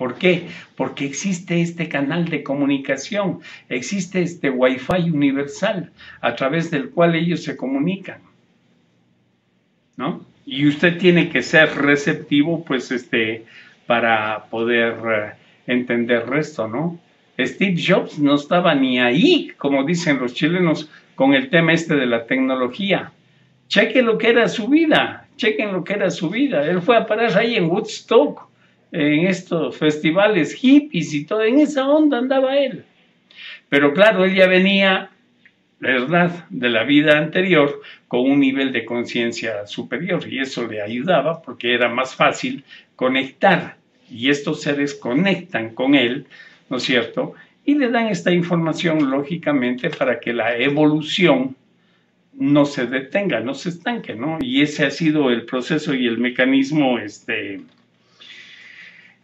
¿Por qué? Porque existe este canal de comunicación, existe este Wi-Fi universal a través del cual ellos se comunican. ¿No? Y usted tiene que ser receptivo, pues, este, para poder eh, entender esto, ¿no? Steve Jobs no estaba ni ahí, como dicen los chilenos, con el tema este de la tecnología. Chequen lo que era su vida, chequen lo que era su vida. Él fue a parar ahí en Woodstock en estos festivales hippies y todo, en esa onda andaba él. Pero claro, él ya venía, ¿verdad?, de la vida anterior con un nivel de conciencia superior y eso le ayudaba porque era más fácil conectar y estos seres conectan con él, ¿no es cierto? Y le dan esta información lógicamente para que la evolución no se detenga, no se estanque, ¿no? Y ese ha sido el proceso y el mecanismo, este,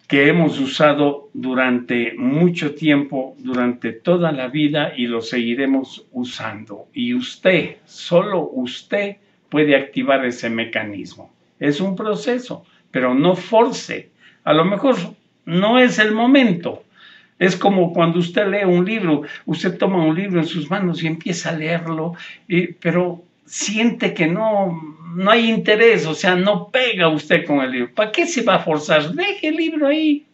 que hemos usado durante mucho tiempo, durante toda la vida y lo seguiremos usando. Y usted, solo usted puede activar ese mecanismo. Es un proceso, pero no force. A lo mejor no es el momento. Es como cuando usted lee un libro, usted toma un libro en sus manos y empieza a leerlo, y, pero siente que no, no hay interés, o sea, no pega usted con el libro. ¿Para qué se va a forzar? Deje el libro ahí.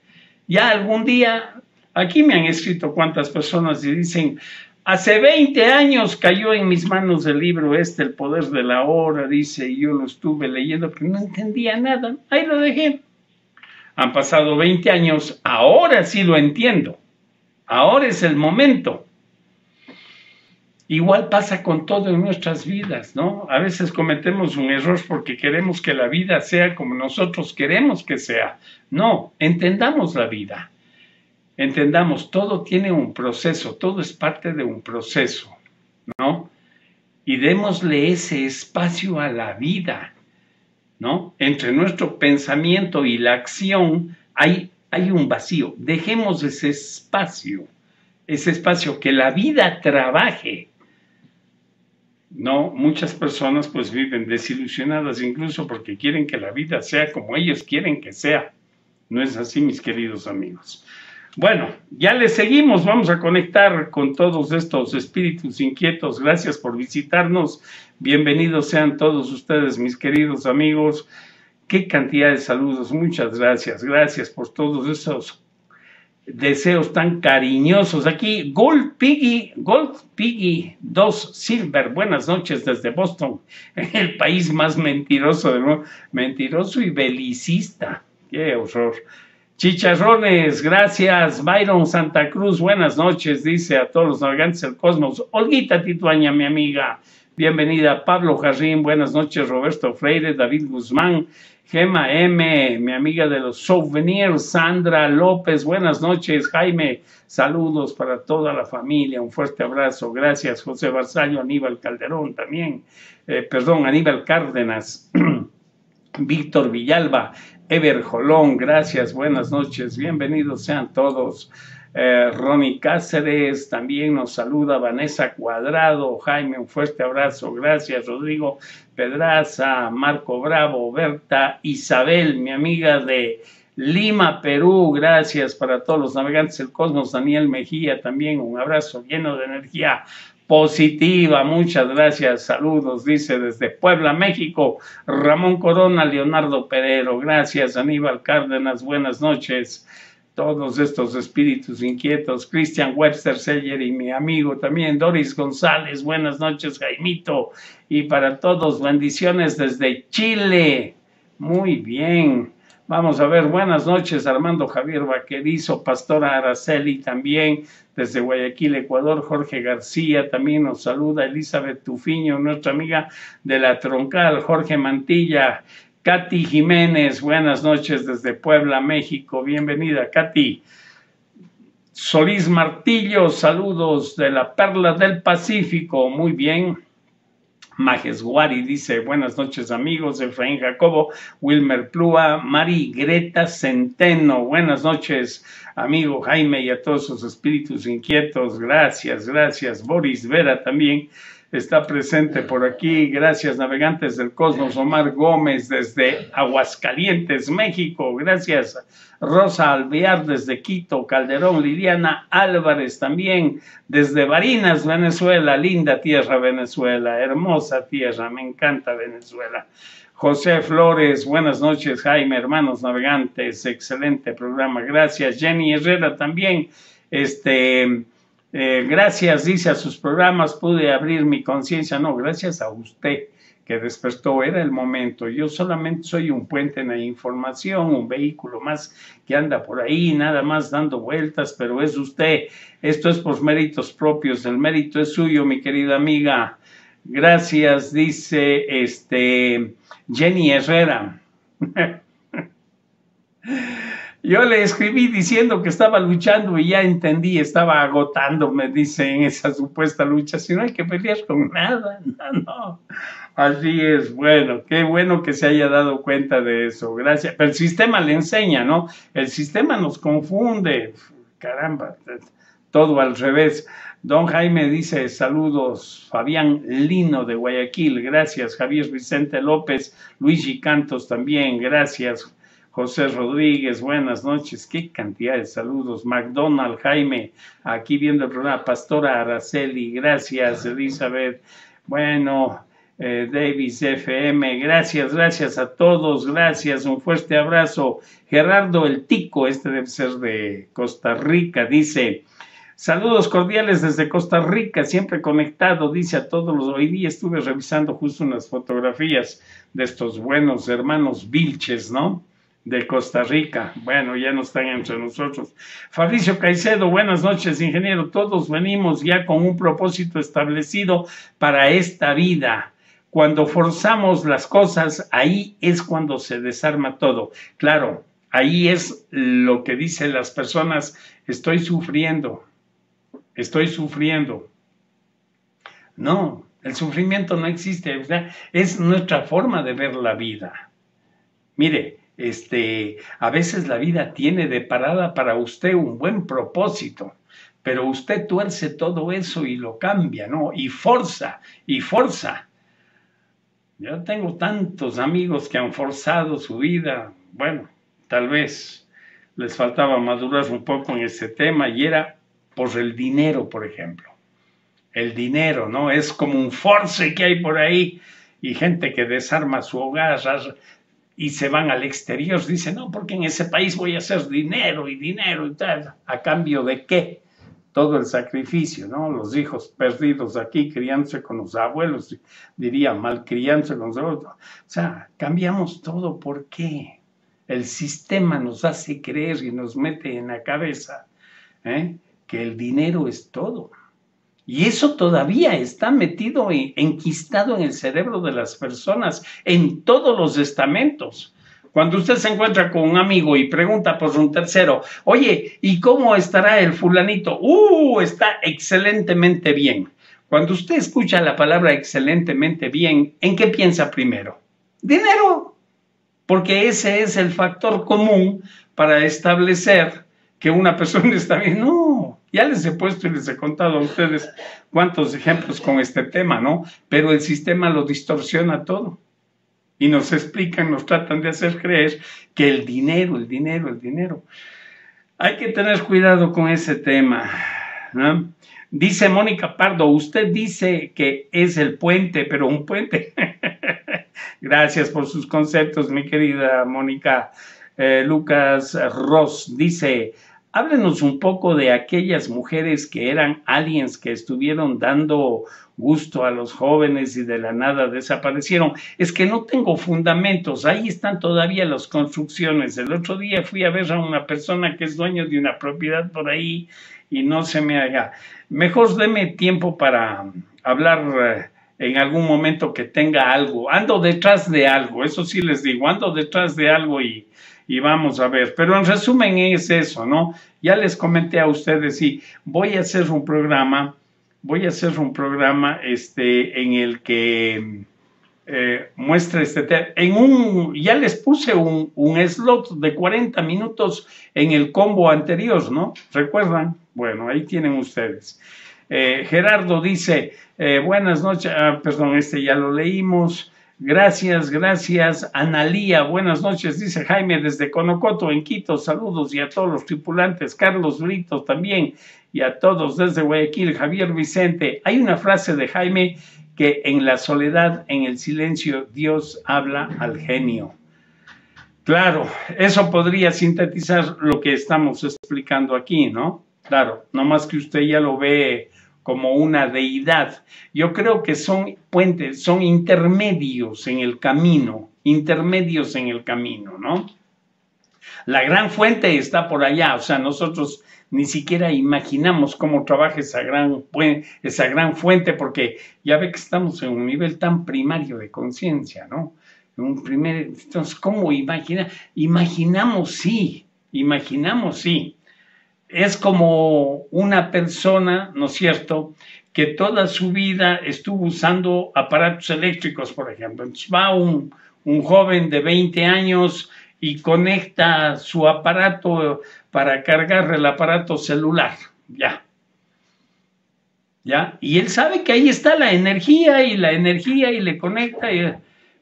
Ya algún día, aquí me han escrito cuántas personas y dicen, hace 20 años cayó en mis manos el libro este, El Poder de la Hora, dice, y yo lo estuve leyendo, pero no entendía nada. Ahí lo dejé. Han pasado 20 años, ahora sí lo entiendo. Ahora es el momento. Igual pasa con todo en nuestras vidas, ¿no? A veces cometemos un error porque queremos que la vida sea como nosotros queremos que sea. No, entendamos la vida. Entendamos, todo tiene un proceso, todo es parte de un proceso, ¿no? Y démosle ese espacio a la vida, ¿no? Entre nuestro pensamiento y la acción hay, hay un vacío. Dejemos ese espacio, ese espacio que la vida trabaje no, muchas personas pues viven desilusionadas incluso porque quieren que la vida sea como ellos quieren que sea. No es así, mis queridos amigos. Bueno, ya les seguimos, vamos a conectar con todos estos espíritus inquietos. Gracias por visitarnos. Bienvenidos sean todos ustedes, mis queridos amigos. Qué cantidad de saludos, muchas gracias. Gracias por todos esos deseos tan cariñosos. Aquí, Gold Piggy, Gold Piggy 2 Silver, buenas noches desde Boston, el país más mentiroso del mundo, mentiroso y belicista. Qué horror. Chicharrones, gracias. Byron Santa Cruz, buenas noches, dice a todos los navegantes del cosmos. Olguita Tituaña, mi amiga. Bienvenida Pablo Jarrín, buenas noches Roberto Freire, David Guzmán, Gema M, mi amiga de los souvenirs, Sandra López, buenas noches Jaime, saludos para toda la familia, un fuerte abrazo, gracias José Barzallo, Aníbal Calderón también, eh, perdón, Aníbal Cárdenas. Víctor Villalba, Ever Jolón, gracias, buenas noches, bienvenidos sean todos. Eh, Cáceres también nos saluda, Vanessa Cuadrado, Jaime, un fuerte abrazo, gracias Rodrigo Pedraza, Marco Bravo, Berta, Isabel, mi amiga de Lima, Perú, gracias para todos los navegantes del cosmos, Daniel Mejía también, un abrazo lleno de energía positiva. Muchas gracias. Saludos, dice desde Puebla, México. Ramón Corona, Leonardo Perero. Gracias, Aníbal Cárdenas. Buenas noches todos estos espíritus inquietos, Christian Webster Seller y mi amigo también, Doris González, buenas noches Jaimito, y para todos, bendiciones desde Chile, muy bien, vamos a ver, buenas noches Armando Javier Vaquerizo, Pastora Araceli también, desde Guayaquil, Ecuador, Jorge García también nos saluda, Elizabeth Tufiño, nuestra amiga de la Troncal, Jorge Mantilla, Katy Jiménez, buenas noches desde Puebla, México. Bienvenida, Katy. Solís Martillo, saludos de la Perla del Pacífico. Muy bien. Guari dice, buenas noches amigos, Efraín Jacobo, Wilmer Plúa, Mari Greta Centeno, buenas noches amigo Jaime y a todos sus espíritus inquietos, gracias, gracias, Boris Vera también, está presente por aquí. Gracias, Navegantes del Cosmos. Omar Gómez desde Aguascalientes, México. Gracias, Rosa Alvear desde Quito. Calderón, Liliana Álvarez también desde Barinas, Venezuela. Linda tierra, Venezuela. Hermosa tierra. Me encanta Venezuela. José Flores, buenas noches, Jaime, hermanos navegantes, excelente programa, gracias. Jenny Herrera también, este, eh, gracias, dice, a sus programas pude abrir mi conciencia. No, gracias a usted que despertó, era el momento. Yo solamente soy un puente en la información, un vehículo más que anda por ahí, nada más dando vueltas, pero es usted. Esto es por méritos propios, el mérito es suyo, mi querida amiga. Gracias, dice este Jenny Herrera. Yo le escribí diciendo que estaba luchando y ya entendí, estaba me dice, en esa supuesta lucha, si no hay que pelear con nada, no, no. Así es, bueno, qué bueno que se haya dado cuenta de eso, gracias. Pero el sistema le enseña, ¿no? El sistema nos confunde, caramba, todo al revés. Don Jaime dice, saludos, Fabián Lino de Guayaquil, gracias, Javier Vicente López, Luigi Cantos también, gracias. José Rodríguez, buenas noches, qué cantidad de saludos. McDonald, Jaime, aquí viendo el programa. Pastora Araceli, gracias, Elizabeth. Bueno, eh, Davis FM. Gracias, gracias a todos, gracias, un fuerte abrazo. Gerardo El Tico, este debe ser de Costa Rica, dice. Saludos cordiales desde Costa Rica, siempre conectado, dice a todos los. Hoy día estuve revisando justo unas fotografías de estos buenos hermanos Vilches, ¿no? de Costa Rica. Bueno, ya no están entre nosotros. Fabricio Caicedo, buenas noches, ingeniero. Todos venimos ya con un propósito establecido para esta vida. Cuando forzamos las cosas, ahí es cuando se desarma todo. Claro, ahí es lo que dicen las personas, estoy sufriendo, estoy sufriendo. No, el sufrimiento no existe, es nuestra forma de ver la vida. Mire, este, a veces la vida tiene de parada para usted un buen propósito, pero usted tuerce todo eso y lo cambia, ¿no? Y forza, y forza. Yo tengo tantos amigos que han forzado su vida, bueno, tal vez les faltaba madurar un poco en ese tema y era por el dinero, por ejemplo. El dinero, ¿no? Es como un force que hay por ahí y gente que desarma su hogar, y se van al exterior. Dicen, no, porque en ese país voy a hacer dinero y dinero y tal. ¿A cambio de qué? Todo el sacrificio, ¿no? Los hijos perdidos aquí, criándose con los abuelos, diría, mal criándose con los abuelos. O sea, cambiamos todo. ¿Por qué? El sistema nos hace creer y nos mete en la cabeza ¿eh? que el dinero es todo. Y eso todavía está metido, y enquistado en el cerebro de las personas, en todos los estamentos. Cuando usted se encuentra con un amigo y pregunta por un tercero, oye, ¿y cómo estará el fulanito? ¡Uh! Está excelentemente bien. Cuando usted escucha la palabra excelentemente bien, ¿en qué piensa primero? Dinero, porque ese es el factor común para establecer que una persona está bien. No, ya les he puesto y les he contado a ustedes cuántos ejemplos con este tema, ¿no? Pero el sistema lo distorsiona todo. Y nos explican, nos tratan de hacer creer que el dinero, el dinero, el dinero. Hay que tener cuidado con ese tema. Dice Mónica Pardo, usted dice que es el puente, pero un puente. Gracias por sus conceptos, mi querida Mónica. Eh, Lucas Ross dice, Háblenos un poco de aquellas mujeres que eran aliens, que estuvieron dando gusto a los jóvenes y de la nada desaparecieron. Es que no tengo fundamentos, ahí están todavía las construcciones. El otro día fui a ver a una persona que es dueño de una propiedad por ahí y no se me haga. Mejor deme tiempo para hablar eh, en algún momento que tenga algo. Ando detrás de algo, eso sí les digo, ando detrás de algo y y vamos a ver. Pero en resumen es eso, ¿no? Ya les comenté a ustedes y voy a hacer un programa, voy a hacer un programa este, en el que eh, muestre este tema. En un, ya les puse un, slot de 40 minutos en el combo anterior, ¿no? ¿Recuerdan? Bueno, ahí tienen ustedes. Eh, Gerardo dice, eh, buenas noches, ah, perdón, este ya lo leímos. Gracias, gracias. Analía, buenas noches, dice Jaime desde Conocoto, en Quito. Saludos y a todos los tripulantes, Carlos Brito, también, y a todos desde Guayaquil, Javier Vicente. Hay una frase de Jaime que en la soledad, en el silencio, Dios habla al genio. Claro, eso podría sintetizar lo que estamos explicando aquí, ¿no? Claro, no más que usted ya lo ve como una deidad. Yo creo que son puentes, son intermedios en el camino, intermedios en el camino, ¿no? La gran fuente está por allá, o sea, nosotros ni siquiera imaginamos cómo trabaja esa gran, esa gran fuente, porque ya ve que estamos en un nivel tan primario de conciencia, ¿no? Un primer, entonces, ¿cómo imagina? Imaginamos sí, imaginamos sí, es como una persona, ¿no es cierto?, que toda su vida estuvo usando aparatos eléctricos, por ejemplo. Entonces va un, joven de 20 años y conecta su aparato para cargar el aparato celular, ya. ¿Ya? Y él sabe que ahí está la energía y la energía y le conecta,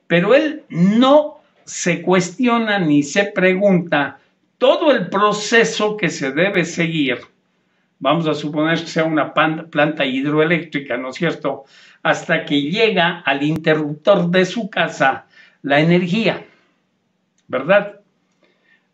pero él no se cuestiona ni se pregunta todo el proceso que se debe seguir, vamos a suponer que sea una planta hidroeléctrica, ¿no es cierto?, hasta que llega al interruptor de su casa la energía, ¿verdad?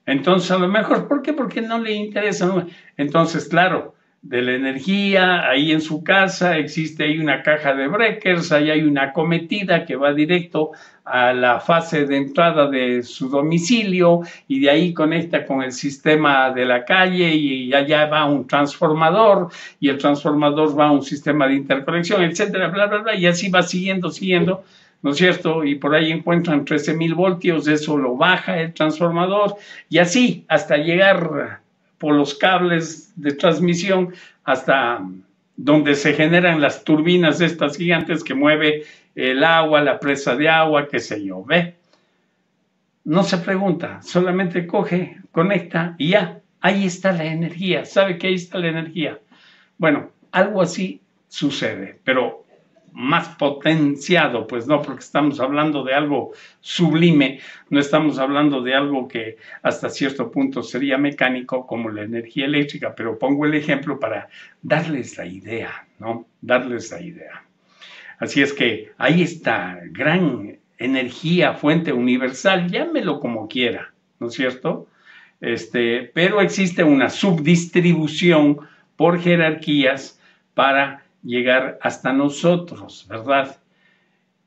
Entonces, a lo mejor, ¿por qué? Porque no le interesa. Entonces, claro, de la energía, ahí en su casa existe ahí una caja de breakers, ahí hay una cometida que va directo a la fase de entrada de su domicilio y de ahí conecta con el sistema de la calle y allá va un transformador y el transformador va a un sistema de interconexión, etcétera, bla, bla, bla, y así va siguiendo, siguiendo. ¿no es cierto? Y por ahí encuentran 13.000 voltios, eso lo baja el transformador y así hasta llegar por los cables de transmisión hasta donde se generan las turbinas estas gigantes que mueve el agua, la presa de agua, qué sé yo, ¿ve? No se pregunta, solamente coge, conecta y ya, ahí está la energía, sabe que ahí está la energía. Bueno, algo así sucede, pero más potenciado, pues no, porque estamos hablando de algo sublime, no estamos hablando de algo que hasta cierto punto sería mecánico como la energía eléctrica, pero pongo el ejemplo para darles la idea, ¿no? Darles la idea. Así es que ahí está, gran energía, fuente universal, llámelo como quiera, ¿no es cierto? Este, pero existe una subdistribución por jerarquías para llegar hasta nosotros, ¿verdad?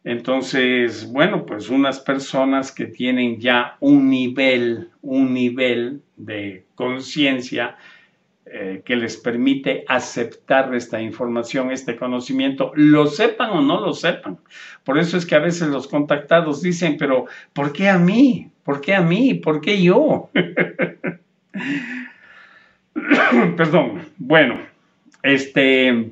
Entonces, bueno, pues unas personas que tienen ya un nivel, un nivel de conciencia eh, que les permite aceptar esta información, este conocimiento, lo sepan o no lo sepan. Por eso es que a veces los contactados dicen, pero ¿por qué a mí? ¿Por qué a mí? ¿Por qué yo? Perdón. Bueno, este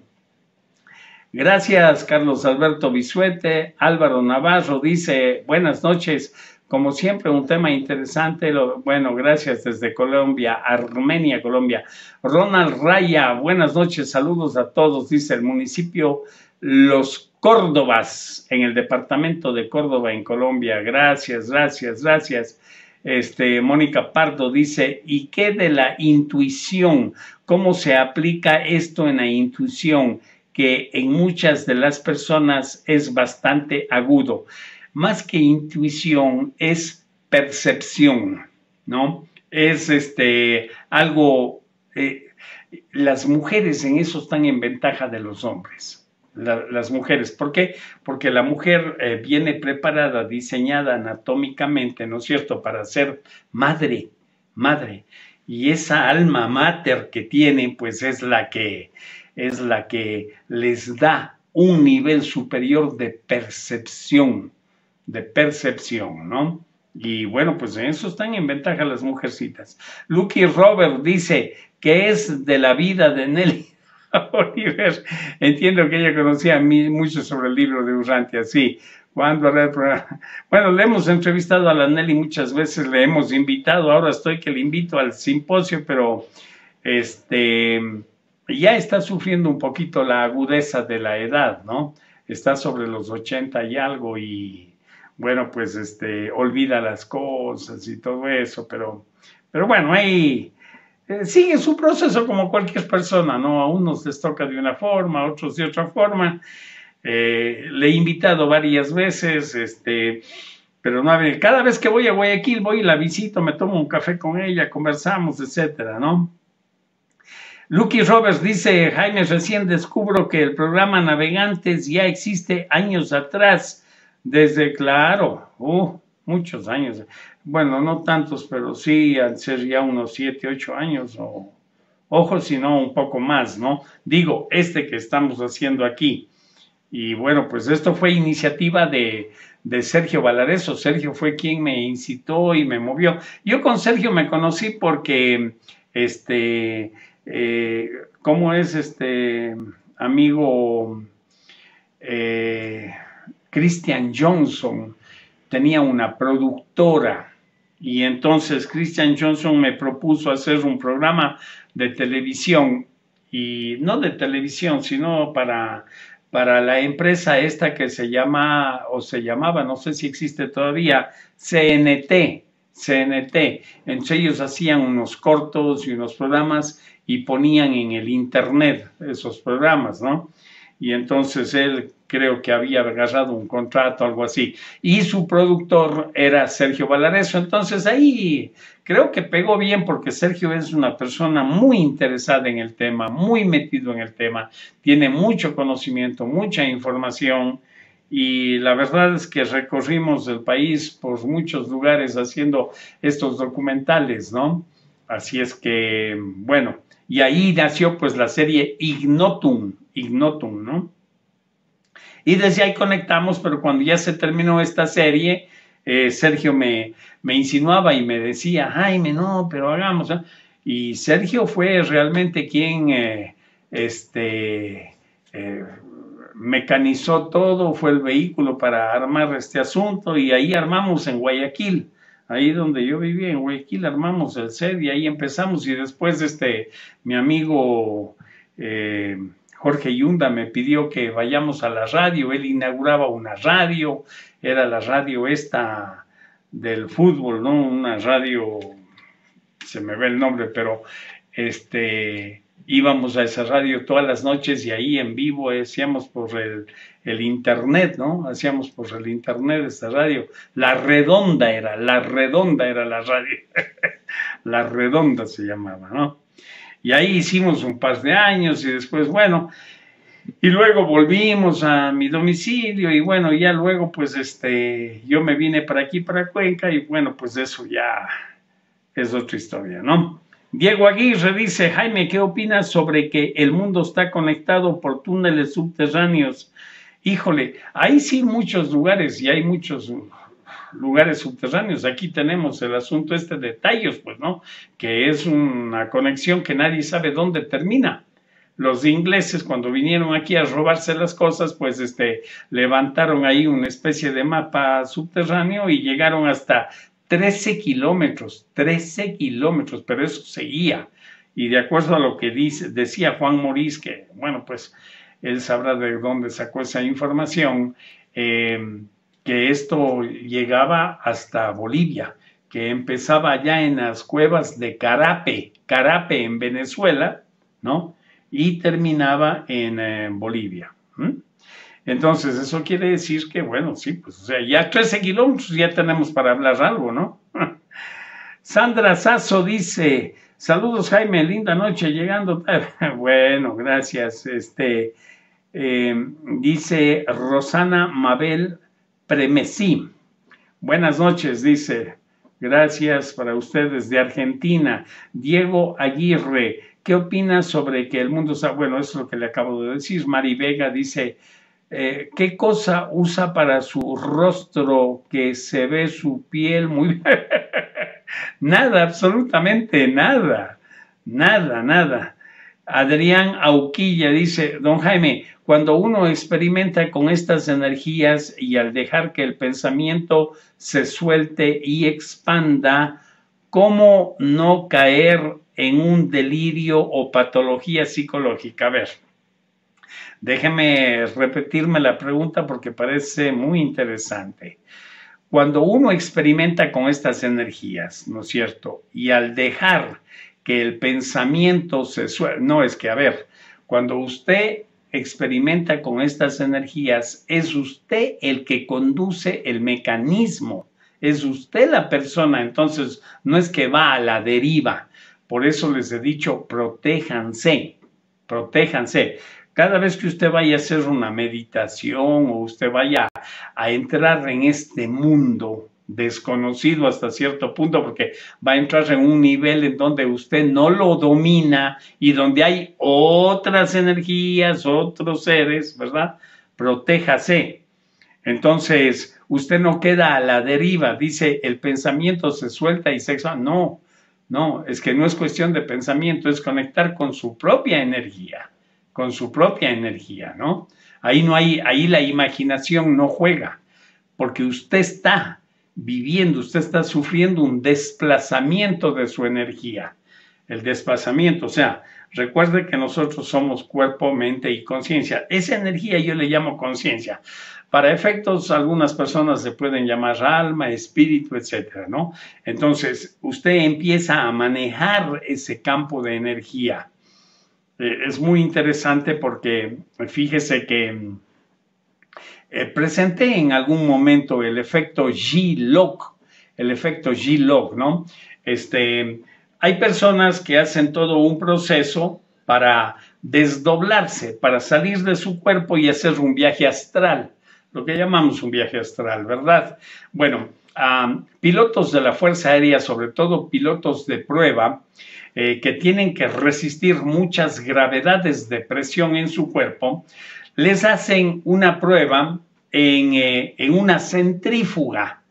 Gracias, Carlos Alberto Bisuete. Álvaro Navarro dice, buenas noches. Como siempre, un tema interesante. bueno, gracias desde Colombia, Armenia, Colombia. Ronald Raya, buenas noches, saludos a todos. Dice el municipio Los Córdobas, en el departamento de Córdoba, en Colombia. Gracias, gracias, gracias. Este, Mónica Pardo dice, ¿y qué de la intuición? ¿Cómo se aplica esto en la intuición? que en muchas de las personas es bastante agudo. Más que intuición, es percepción, ¿no? Es este, algo, eh, las mujeres en eso están en ventaja de los hombres. las mujeres. ¿Por qué? Porque la mujer eh, viene preparada, diseñada anatómicamente, ¿no es cierto?, para ser madre, madre. Y esa alma mater que tiene, pues es la que, es la que les da un nivel superior de percepción, de percepción, ¿no? Y bueno, pues en eso están en ventaja las mujercitas. Lucky Robert dice que es de la vida de Nelly Oliver. Entiendo que ella conocía mucho sobre el libro de Urrantia, así. bueno, le hemos entrevistado a la Nelly muchas veces, le hemos invitado, ahora estoy que le invito al simposio, pero este ya está sufriendo un poquito la agudeza de la edad, ¿no? Está sobre los 80 y algo y bueno, pues este, olvida las cosas y todo eso, pero, pero bueno, ahí eh, sigue su proceso como cualquier persona, ¿no? A unos les toca de una forma, a otros de otra forma. Eh, le he invitado varias veces, este, pero no, cada vez que voy a Guayaquil, voy y la visito, me tomo un café con ella, conversamos, etcétera, ¿no? Lucky Roberts dice, Jaime, recién descubro que el programa Navegantes ya existe años atrás, desde, claro, uh, muchos años, bueno, no tantos, pero sí, al ser ya unos 7, 8 años, o, ojo, si no, un poco más, ¿no? Digo, este que estamos haciendo aquí. Y bueno, pues esto fue iniciativa de, de Sergio Valareso. Sergio fue quien me incitó y me movió. Yo con Sergio me conocí porque, este, eh, cómo es este amigo eh, Christian Johnson, tenía una productora y entonces Christian Johnson me propuso hacer un programa de televisión y no de televisión, sino para para la empresa esta que se llama o se llamaba, no sé si existe todavía, CNT, CNT. Entonces ellos hacían unos cortos y unos programas y ponían en el Internet esos programas, ¿no? Y entonces él creo que había agarrado un contrato, algo así. Y su productor era Sergio Valareso. Entonces ahí creo que pegó bien porque Sergio es una persona muy interesada en el tema, muy metido en el tema, tiene mucho conocimiento, mucha información. Y la verdad es que recorrimos el país por muchos lugares haciendo estos documentales, ¿no? Así es que, bueno, y ahí nació pues la serie Ignotum, Ignotum, ¿no? Y desde ahí conectamos, pero cuando ya se terminó esta serie, eh, Sergio me, me, insinuaba y me decía, Jaime, no, pero hagamos. ¿ah?". Y Sergio fue realmente quien eh, este, eh, mecanizó todo, fue el vehículo para armar este asunto y ahí armamos en Guayaquil ahí donde yo vivía, en Guayaquil, armamos el set y ahí empezamos. Y después, este, mi amigo eh, Jorge Yunda me pidió que vayamos a la radio. Él inauguraba una radio, era la radio esta del fútbol, ¿no? Una radio, se me ve el nombre, pero este íbamos a esa radio todas las noches y ahí en vivo hacíamos por el, internet, ¿no? Hacíamos por el internet esa radio. La redonda era, la redonda era la radio. la redonda se llamaba, ¿no? Y ahí hicimos un par de años y después, bueno, y luego volvimos a mi domicilio y bueno, ya luego pues este, yo me vine para aquí, para Cuenca y bueno, pues eso ya es otra historia, ¿no? Diego Aguirre dice, Jaime, ¿qué opinas sobre que el mundo está conectado por túneles subterráneos? Híjole, ahí sí muchos lugares y hay muchos lugares subterráneos. Aquí tenemos el asunto este de tallos, pues, ¿no? Que es una conexión que nadie sabe dónde termina. Los ingleses cuando vinieron aquí a robarse las cosas, pues este levantaron ahí una especie de mapa subterráneo y llegaron hasta 13 kilómetros, 13 kilómetros, pero eso seguía. Y de acuerdo a lo que dice, decía Juan Morís, que bueno, pues él sabrá de dónde sacó esa información, em, que esto llegaba hasta Bolivia, que empezaba allá en las cuevas de Carape, Carape en Venezuela, ¿no? Y terminaba en eh, Bolivia. Entonces, eso quiere decir que, bueno, sí, pues, o sea, ya 13 kilómetros pues, ya tenemos para hablar algo, ¿no? Sandra Sasso dice, saludos Jaime, linda noche, llegando bueno, gracias. Este, eh, dice Rosana Mabel Premesí. Buenas noches, dice. Gracias para ustedes de Argentina. Diego Aguirre, ¿qué opinas sobre que el mundo está... Bueno, eso es lo que le acabo de decir. Mari Vega dice, eh, qué cosa usa para su rostro que se ve su piel muy... bien? nada, absolutamente nada, nada, nada. Adrián Auquilla dice, don Jaime, cuando uno experimenta con estas energías y al dejar que el pensamiento se suelte y expanda, ¿cómo no caer en un delirio o patología psicológica? A ver. Déjeme repetirme la pregunta porque parece muy interesante. Cuando uno experimenta con estas energías, ¿no es cierto? Y al dejar que el pensamiento se suelte, no es que, a ver, cuando usted experimenta con estas energías, es usted el que conduce el mecanismo, es usted la persona, entonces no es que va a la deriva. Por eso les he dicho, protéjanse, protéjanse. Cada vez que usted vaya a hacer una meditación o usted vaya a entrar en este mundo desconocido hasta cierto punto, porque va a entrar en un nivel en donde usted no lo domina y donde hay otras energías, otros seres, ¿verdad? Protéjase. Entonces, usted no queda a la deriva, dice, el pensamiento se suelta y se No, no, es que no es cuestión de pensamiento, es conectar con su propia energía con su propia energía, ¿no? Ahí no hay, ahí la imaginación no juega, porque usted está viviendo, usted está sufriendo un desplazamiento de su energía, el desplazamiento, o sea, recuerde que nosotros somos cuerpo, mente y conciencia. Esa energía yo le llamo conciencia. Para efectos, algunas personas se pueden llamar alma, espíritu, etcétera, ¿no? Entonces, usted empieza a manejar ese campo de energía eh, es muy interesante porque pues, fíjese que eh, presenté en algún momento el efecto G-Lock, el efecto G-Lock, ¿no? Este, hay personas que hacen todo un proceso para desdoblarse, para salir de su cuerpo y hacer un viaje astral, lo que llamamos un viaje astral, ¿verdad? Bueno, pilotos de la Fuerza Aérea, sobre todo pilotos de prueba, eh, que tienen que resistir muchas gravedades de presión en su cuerpo, les hacen una prueba en, eh, en una centrífuga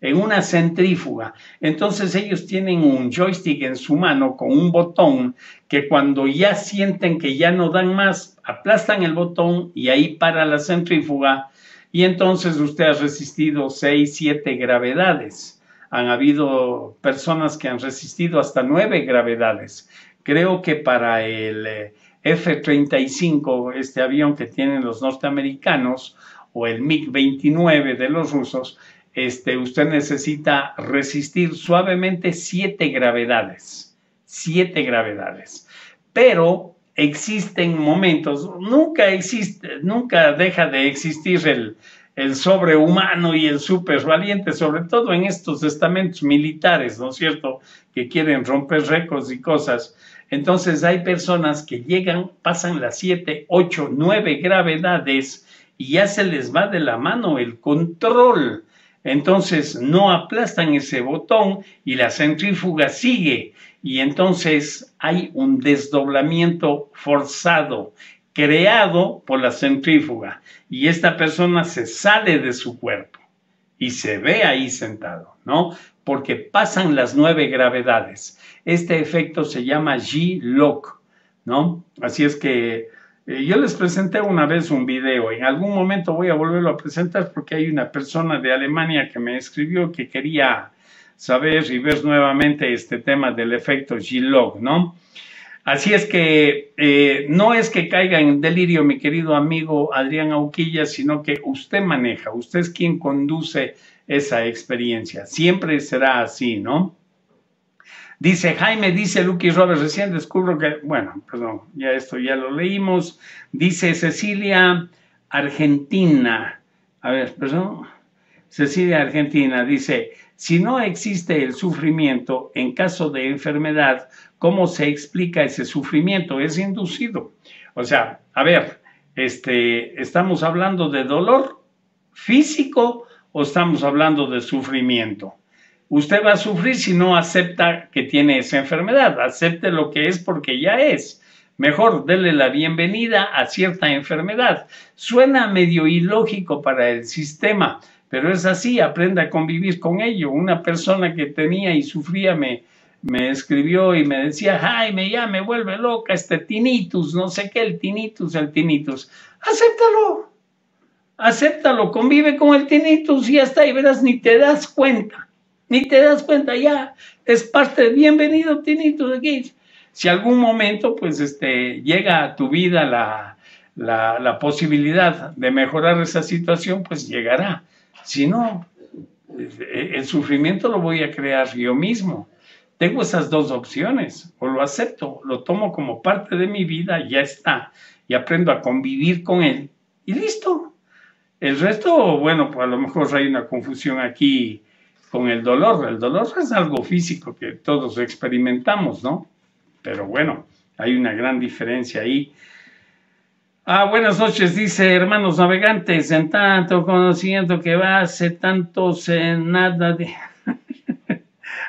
en una centrífuga. Entonces ellos tienen un joystick en su mano con un botón que cuando ya sienten que ya no dan más, aplastan el botón y ahí para la centrífuga y entonces usted ha resistido 6, 7 gravedades han habido personas que han resistido hasta nueve gravedades. Creo que para el eh, F-35, este avión que tienen los norteamericanos, o el MiG-29 de los rusos, este, usted necesita resistir suavemente siete gravedades, siete gravedades. Pero existen momentos, nunca existe, nunca deja de existir el, el sobrehumano y el supervaliente, sobre todo en estos estamentos militares, ¿no es cierto?, que quieren romper récords y cosas. Entonces hay personas que llegan, pasan las siete, ocho, nueve gravedades y ya se les va de la mano el control. Entonces no aplastan ese botón y la centrífuga sigue y entonces hay un desdoblamiento forzado creado por la centrífuga y esta persona se sale de su cuerpo y se ve ahí sentado, ¿no? Porque pasan las nueve gravedades. Este efecto se llama G-Lock, ¿no? Así es que eh, yo les presenté una vez un video, en algún momento voy a volverlo a presentar porque hay una persona de Alemania que me escribió que quería saber y ver nuevamente este tema del efecto g lock ¿no? Así es que eh, no es que caiga en delirio, mi querido amigo Adrián Auquilla, sino que usted maneja, usted es quien conduce esa experiencia. Siempre será así, ¿no? Dice Jaime, dice Lucky Roberts, recién descubro que, bueno, perdón, ya esto ya lo leímos. Dice Cecilia Argentina, a ver, perdón, Cecilia Argentina dice, si no existe el sufrimiento en caso de enfermedad, ¿Cómo se explica ese sufrimiento? Es inducido. O sea, a ver, este, ¿estamos hablando de dolor físico o estamos hablando de sufrimiento? Usted va a sufrir si no acepta que tiene esa enfermedad. Acepte lo que es porque ya es. Mejor dele la bienvenida a cierta enfermedad. Suena medio ilógico para el sistema, pero es así, aprenda a convivir con ello. Una persona que tenía y sufría me, me escribió y me decía, Jaime, ya me vuelve loca este tinnitus, no sé qué, el tinnitus, el tinnitus. Acéptalo, acéptalo, convive con el tinnitus y ya está, y verás, ni te das cuenta, ni te das cuenta, ya, es parte, de, bienvenido tinnitus aquí. Si algún momento, pues, este, llega a tu vida la posibilidad de mejorar esa situación, pues llegará. Si no, e, el sufrimiento lo voy a crear yo mismo. Tengo esas dos opciones, o lo acepto, lo tomo como parte de mi vida, ya está, y aprendo a convivir con él, y listo. El resto, bueno, pues a lo mejor hay una confusión aquí con el dolor. El dolor es algo físico que todos experimentamos, ¿no? Pero bueno, hay una gran diferencia ahí. Ah, buenas noches, dice hermanos navegantes, en tanto conocimiento que va hace tanto en nada de...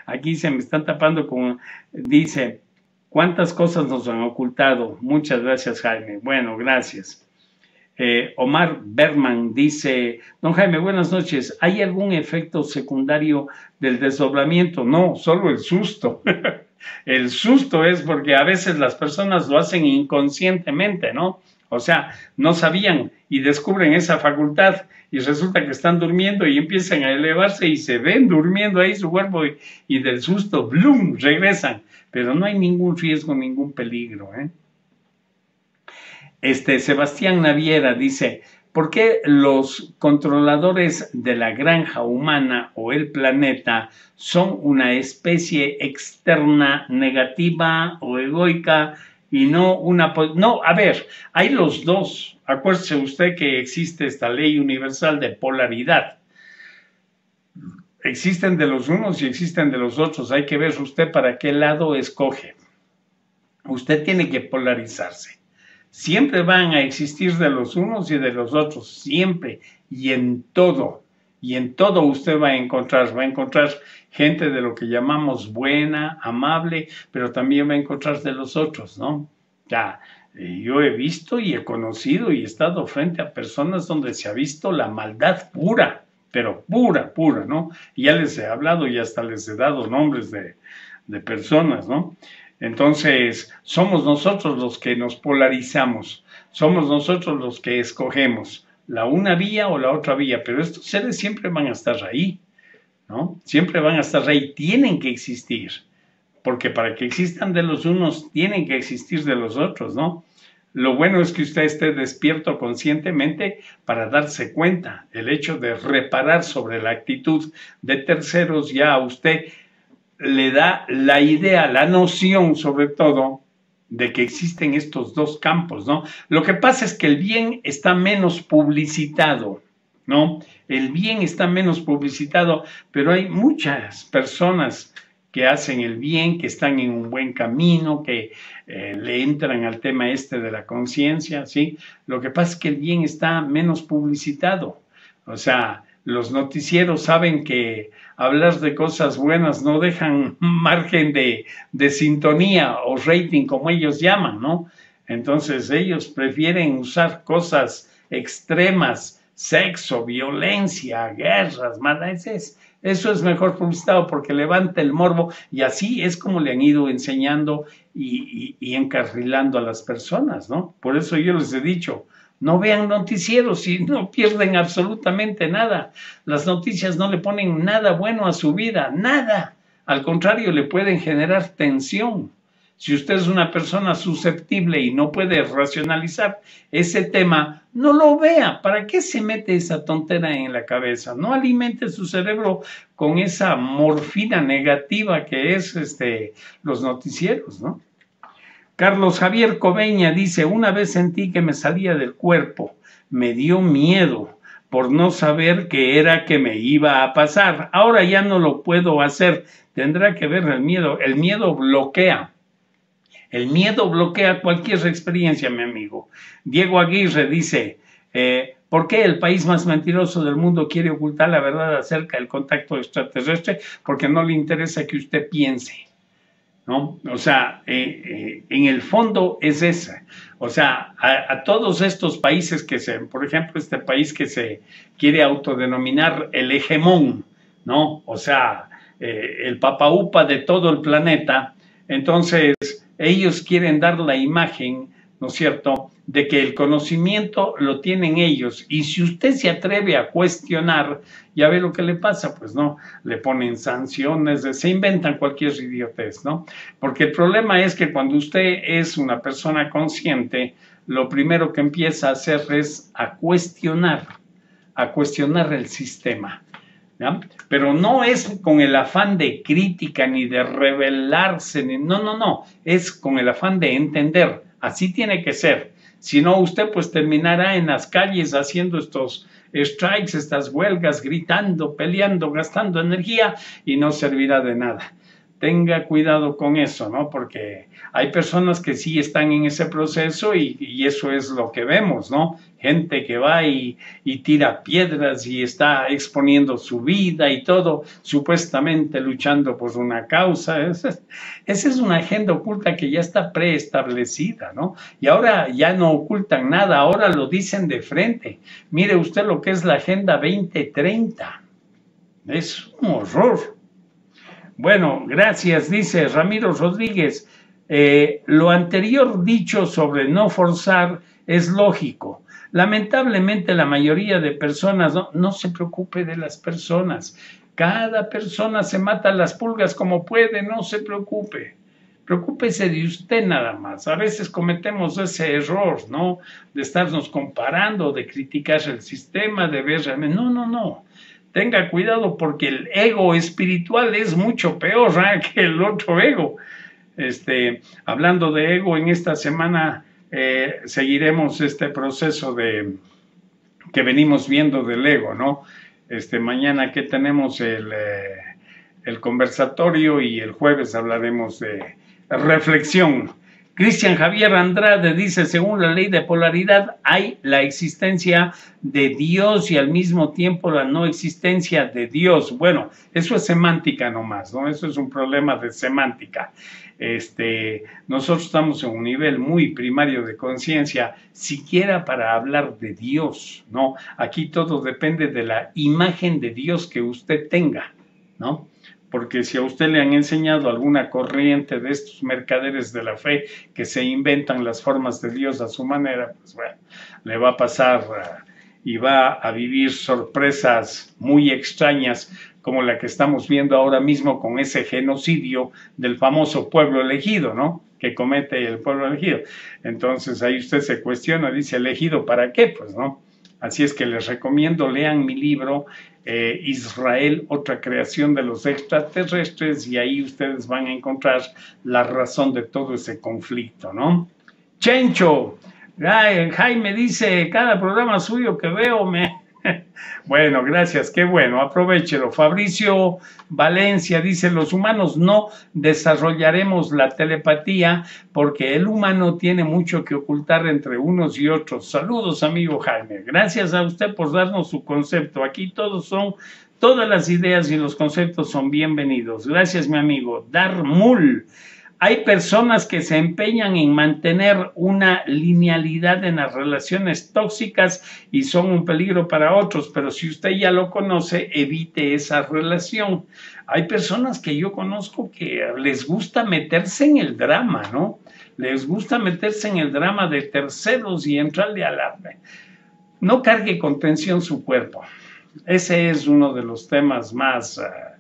Aquí se me están tapando con, dice, ¿cuántas cosas nos han ocultado? Muchas gracias, Jaime. Bueno, gracias. Eh, Omar Berman dice, don Jaime, buenas noches. ¿Hay algún efecto secundario del desdoblamiento? No, solo el susto. el susto es porque a veces las personas lo hacen inconscientemente, ¿no? O sea, no sabían, y descubren esa facultad y resulta que están durmiendo y empiezan a elevarse y se ven durmiendo ahí su cuerpo y, del susto, ¡blum!, regresan. Pero no hay ningún riesgo, ningún peligro. ¿eh? Este, Sebastián Naviera dice, ¿por qué los controladores de la granja humana o el planeta son una especie externa negativa o egoica y no una... No, a ver, hay los dos. Acuérdese usted que existe esta ley universal de polaridad. Existen de los unos y existen de los otros. Hay que ver usted para qué lado escoge. Usted tiene que polarizarse. Siempre van a existir de los unos y de los otros, siempre y en todo y en todo usted va a encontrar, va a encontrar gente de lo que llamamos buena, amable, pero también va a encontrar de los otros, ¿no? Ya, eh, yo he visto y he conocido y he estado frente a personas donde se ha visto la maldad pura, pero pura, pura, ¿no? ya les he hablado y hasta les he dado nombres de, de personas, ¿no? Entonces, somos nosotros los que nos polarizamos, somos nosotros los que escogemos la una vía o la otra vía, pero estos seres siempre van a estar ahí, ¿no? Siempre van a estar ahí, tienen que existir, porque para que existan de los unos, tienen que existir de los otros, ¿no? Lo bueno es que usted esté despierto conscientemente para darse cuenta. El hecho de reparar sobre la actitud de terceros ya a usted le da la idea, la noción sobre todo, de que existen estos dos campos, ¿no? Lo que pasa es que el bien está menos publicitado, ¿no? El bien está menos publicitado, pero hay muchas personas que hacen el bien, que están en un buen camino, que eh, le entran al tema este de la conciencia, ¿sí? Lo que pasa es que el bien está menos publicitado, o sea, los noticieros saben que hablar de cosas buenas no dejan margen de, sintonía o rating, como ellos llaman, ¿no? Entonces ellos prefieren usar cosas extremas, sexo, violencia, guerras, maldades. Eso es mejor publicitado porque levanta el morbo y así es como le han ido enseñando y encarrilando a las personas, ¿no? Por eso yo les he dicho, no vean noticieros y no pierden absolutamente nada. Las noticias no le ponen nada bueno a su vida, nada. Al contrario, le pueden generar tensión. Si usted es una persona susceptible y no puede racionalizar ese tema, no lo vea. ¿Para qué se mete esa tontera en la cabeza? No alimente su cerebro con esa morfina negativa que es este, los noticieros, ¿no? Carlos Javier Cobeña dice, una vez sentí que me salía del cuerpo, me dio miedo por no saber qué era que me iba a pasar. Ahora ya no lo puedo hacer. Tendrá que ver el miedo. El miedo bloquea. El miedo bloquea cualquier experiencia, mi amigo. Diego Aguirre dice, eh, ¿Por qué el país más mentiroso del mundo quiere ocultar la verdad acerca del contacto extraterrestre? Porque no le interesa que usted piense. ¿no? O sea, eh, eh, en el fondo es esa. O sea, a, todos estos países que se, por ejemplo, este país que se quiere autodenominar el hegemón, ¿no? O sea, eh, el papaupa de todo el planeta, entonces ellos quieren dar la imagen ¿no es cierto?, de que el conocimiento lo tienen ellos. Y si usted se atreve a cuestionar, ya ve lo que le pasa, pues no, le ponen sanciones, se inventan cualquier idiotez, ¿no? Porque el problema es que cuando usted es una persona consciente, lo primero que empieza a hacer es a cuestionar, a cuestionar el sistema. Pero no es con el afán de crítica ni de rebelarse, no, no, no, es con el afán de entender Así tiene que ser. Si no, usted pues terminará en las calles haciendo estos strikes, estas huelgas, gritando, peleando, gastando energía y no servirá de nada tenga cuidado con eso, ¿no? Porque hay personas que sí están en ese proceso y, eso es lo que vemos, ¿no? Gente que va y, tira piedras y está exponiendo su vida y todo, supuestamente luchando por una causa. esa es una agenda oculta que ya está preestablecida, ¿no? Y ahora ya no ocultan nada, ahora lo dicen de frente. Mire usted lo que es la Agenda 2030. Es un horror bueno, gracias, dice Ramiro Rodríguez. Eh, lo anterior dicho sobre no forzar es lógico. Lamentablemente la mayoría de personas no, no, se preocupe de las personas. Cada persona se mata las pulgas como puede, no se preocupe. Preocúpese de usted nada más. A veces cometemos ese error, ¿no? De estarnos comparando, de criticar el sistema, de ver realmente. No, no, no tenga cuidado porque el ego espiritual es mucho peor ¿ah? que el otro ego. Este, hablando de ego, en esta semana eh, seguiremos este proceso de que venimos viendo del ego, ¿no? Este, mañana que tenemos el, eh, el conversatorio y el jueves hablaremos de reflexión Cristian Javier Andrade dice, según la ley de polaridad, hay la existencia de Dios y al mismo tiempo la no existencia de Dios. Bueno, eso es semántica nomás, ¿no? Eso es un problema de semántica. Este, nosotros estamos en un nivel muy primario de conciencia, siquiera para hablar de Dios, ¿no? Aquí todo depende de la imagen de Dios que usted tenga, ¿no? porque si a usted le han enseñado alguna corriente de estos mercaderes de la fe que se inventan las formas de Dios a su manera, pues bueno, le va a pasar eh, y va a vivir sorpresas muy extrañas como la que estamos viendo ahora mismo con ese genocidio del famoso pueblo elegido, ¿no? Que comete el pueblo elegido. Entonces ahí usted se cuestiona, dice, elegido para qué, pues, ¿no? Así es que les recomiendo, lean mi libro, eh, Israel, otra creación de los extraterrestres, y ahí ustedes van a encontrar la razón de todo ese conflicto, ¿no? Chencho, Jaime dice, cada programa suyo que veo me bueno, gracias, qué bueno, aprovechelo. Fabricio Valencia dice, los humanos no desarrollaremos la telepatía porque el humano tiene mucho que ocultar entre unos y otros. Saludos, amigo Jaime. Gracias a usted por darnos su concepto. Aquí todos son, todas las ideas y los conceptos son bienvenidos. Gracias, mi amigo. Dar Darmul hay personas que se empeñan en mantener una linealidad en las relaciones tóxicas y son un peligro para otros, pero si usted ya lo conoce, evite esa relación. Hay personas que yo conozco que les gusta meterse en el drama, ¿no? Les gusta meterse en el drama de terceros y entrarle al alarme. No cargue con tensión su cuerpo. Ese es uno de los temas más... Ah,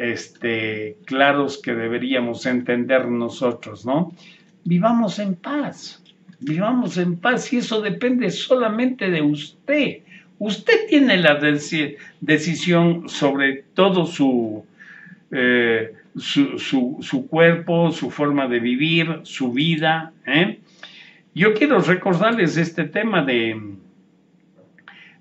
este, claros que deberíamos entender nosotros, ¿no? Vivamos en paz, vivamos en paz y eso depende solamente de usted. Usted tiene la decisión sobre todo eh, su, cuerpo, su forma de vivir, su vida. ¿eh? Yo quiero recordarles este tema de,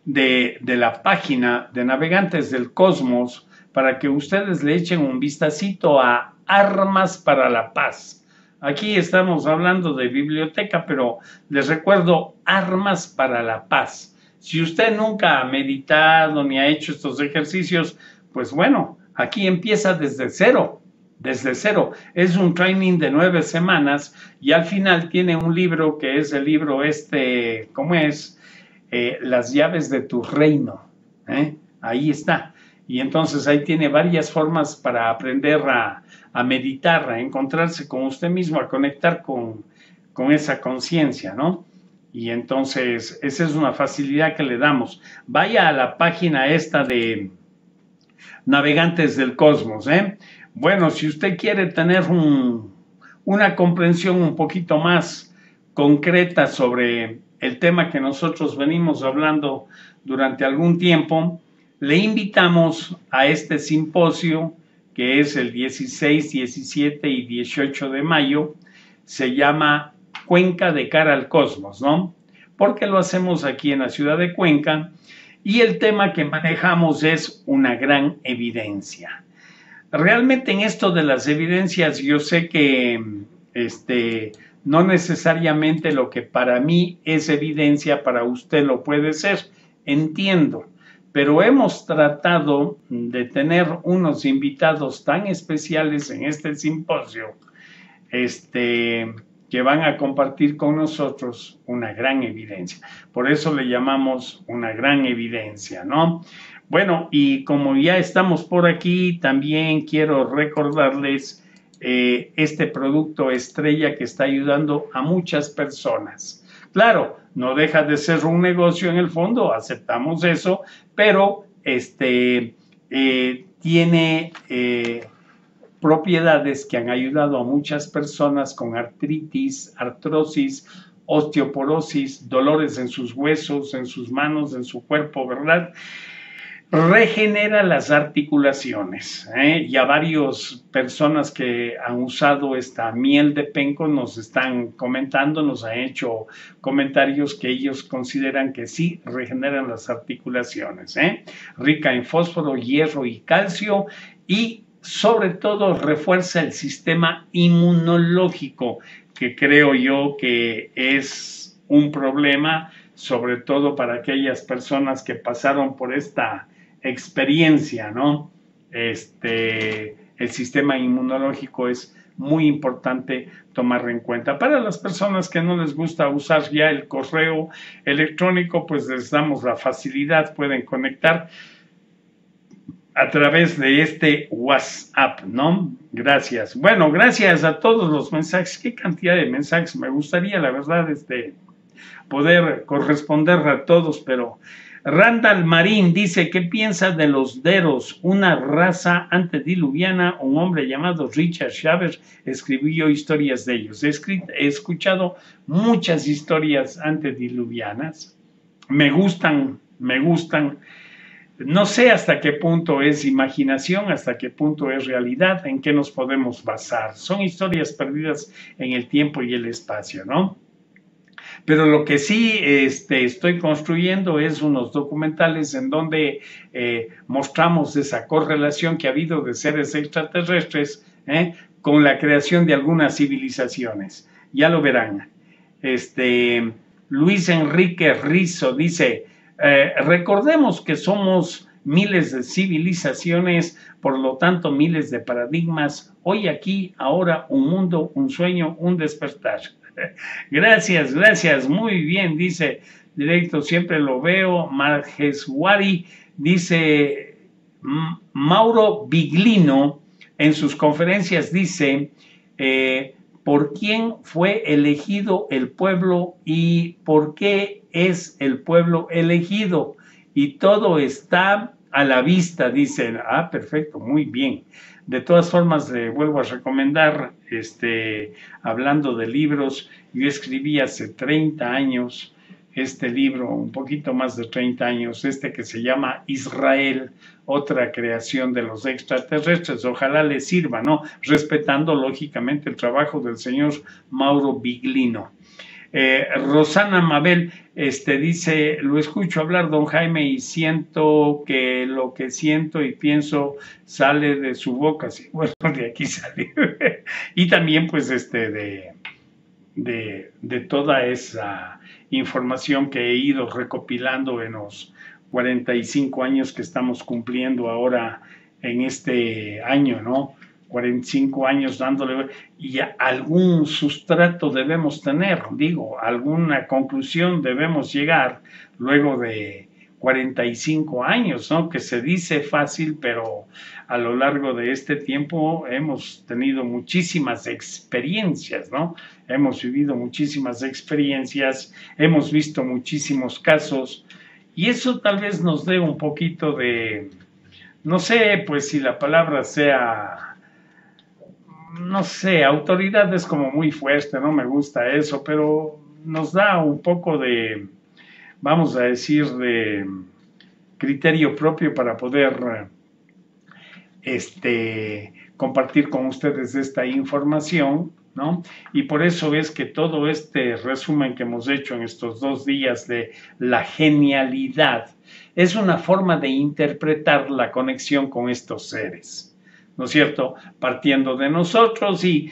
de, de la página de Navegantes del Cosmos, para que ustedes le echen un vistacito a Armas para la Paz. Aquí estamos hablando de biblioteca, pero les recuerdo Armas para la Paz. Si usted nunca ha meditado ni ha hecho estos ejercicios, pues bueno, aquí empieza desde cero, desde cero. Es un training de nueve semanas y al final tiene un libro que es el libro este, ¿cómo es? Eh, Las llaves de tu reino. ¿eh? Ahí está. Y entonces ahí tiene varias formas para aprender a, meditar, a encontrarse con usted mismo, a conectar con, esa conciencia, ¿no? Y entonces esa es una facilidad que le damos. Vaya a la página esta de Navegantes del Cosmos, ¿eh? Bueno, si usted quiere tener una comprensión un poquito más concreta sobre el tema que nosotros venimos hablando durante algún tiempo, le invitamos a este simposio que es el 16, 17 y 18 de mayo. Se llama Cuenca de cara al cosmos, ¿no? Porque lo hacemos aquí en la ciudad de Cuenca y el tema que manejamos es una gran evidencia. Realmente en esto de las evidencias yo sé que este no necesariamente lo que para mí es evidencia para usted lo puede ser. Entiendo pero hemos tratado de tener unos invitados tan especiales en este simposio, este, que van a compartir con nosotros una gran evidencia. Por eso le llamamos una gran evidencia, ¿no? Bueno, y como ya estamos por aquí, también quiero recordarles eh, este producto estrella que está ayudando a muchas personas. Claro, no deja de ser un negocio en el fondo, aceptamos eso, pero este, eh, tiene eh, propiedades que han ayudado a muchas personas con artritis, artrosis, osteoporosis, dolores en sus huesos, en sus manos, en su cuerpo, ¿verdad? regenera las articulaciones. ¿eh? Ya varias personas que han usado esta miel de penco nos están comentando, nos han hecho comentarios que ellos consideran que sí regeneran las articulaciones. ¿eh? Rica en fósforo, hierro y calcio y sobre todo refuerza el sistema inmunológico, que creo yo que es un problema, sobre todo para aquellas personas que pasaron por esta experiencia, ¿no? Este, el sistema inmunológico es muy importante tomar en cuenta. Para las personas que no les gusta usar ya el correo electrónico, pues les damos la facilidad, pueden conectar a través de este WhatsApp, ¿no? Gracias. Bueno, gracias a todos los mensajes. Qué cantidad de mensajes. Me gustaría, la verdad, este, poder corresponder a todos, pero Randall Marín dice, ¿qué piensa de los Deros, una raza antediluviana? Un hombre llamado Richard Chávez escribió historias de ellos. he escuchado muchas historias antediluvianas. Me gustan, me gustan. No sé hasta qué punto es imaginación, hasta qué punto es realidad, en qué nos podemos basar. Son historias perdidas en el tiempo y el espacio, ¿no? Pero lo que sí este, estoy construyendo es unos documentales en donde eh, mostramos esa correlación que ha habido de seres extraterrestres ¿eh? con la creación de algunas civilizaciones. Ya lo verán. Este, Luis Enrique Rizo dice, eh, recordemos que somos miles de civilizaciones, por lo tanto miles de paradigmas, hoy aquí, ahora un mundo, un sueño, un despertar. gracias, gracias, muy bien, dice directo, siempre lo veo. Margeswari dice Mauro Biglino en sus conferencias dice eh, por quién fue elegido el pueblo y por qué es el pueblo elegido. Y todo está a la vista, dice, Ah, perfecto, muy bien. De todas formas, vuelvo a recomendar, este, hablando de libros, yo escribí hace 30 años este libro, un poquito más de 30 años, este que se llama Israel, otra creación de los extraterrestres. Ojalá les sirva, ¿no? Respetando lógicamente el trabajo del señor Mauro Biglino. Eh, Rosana Mabel este, dice, lo escucho hablar, don Jaime, y siento que lo que siento y pienso sale de su boca. Sí, de aquí sale. y también, pues, este, de, de, toda esa información que he ido recopilando en los 45 años que estamos cumpliendo ahora en este año, ¿no? 45 años dándole, y algún sustrato debemos tener, digo, alguna conclusión debemos llegar luego de 45 años, ¿no? Que se dice fácil, pero a lo largo de este tiempo hemos tenido muchísimas experiencias, ¿no? Hemos vivido muchísimas experiencias, hemos visto muchísimos casos, y eso tal vez nos dé un poquito de, no sé, pues si la palabra sea no sé, autoridad es como muy fuerte, no me gusta eso, pero nos da un poco de, vamos a decir, de criterio propio para poder este, compartir con ustedes esta información, ¿no? Y por eso es que todo este resumen que hemos hecho en estos dos días de la genialidad es una forma de interpretar la conexión con estos seres. ¿no es cierto?, partiendo de nosotros y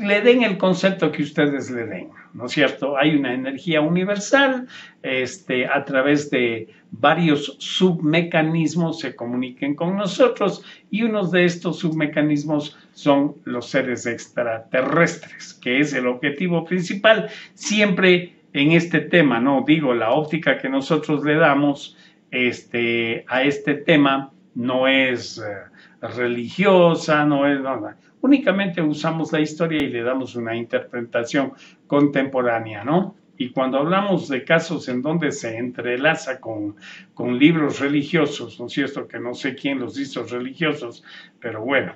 le den el concepto que ustedes le den, ¿no es cierto? Hay una energía universal, este, a través de varios submecanismos se comuniquen con nosotros y uno de estos submecanismos son los seres extraterrestres, que es el objetivo principal siempre en este tema, ¿no? Digo, la óptica que nosotros le damos este, a este tema no es... Eh, religiosa, no es nada. Únicamente usamos la historia y le damos una interpretación contemporánea, ¿no? Y cuando hablamos de casos en donde se entrelaza con, con libros religiosos, ¿no es cierto? Que no sé quién los hizo religiosos, pero bueno,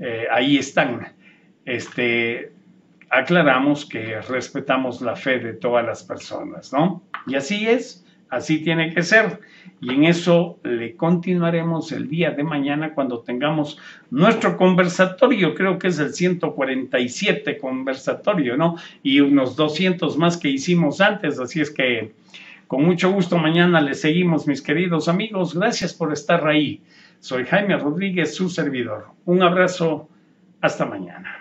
eh, ahí están. Este, aclaramos que respetamos la fe de todas las personas, ¿no? Y así es Así tiene que ser. Y en eso le continuaremos el día de mañana cuando tengamos nuestro conversatorio. Creo que es el 147 conversatorio, ¿no? Y unos 200 más que hicimos antes. Así es que con mucho gusto mañana le seguimos, mis queridos amigos. Gracias por estar ahí. Soy Jaime Rodríguez, su servidor. Un abrazo. Hasta mañana.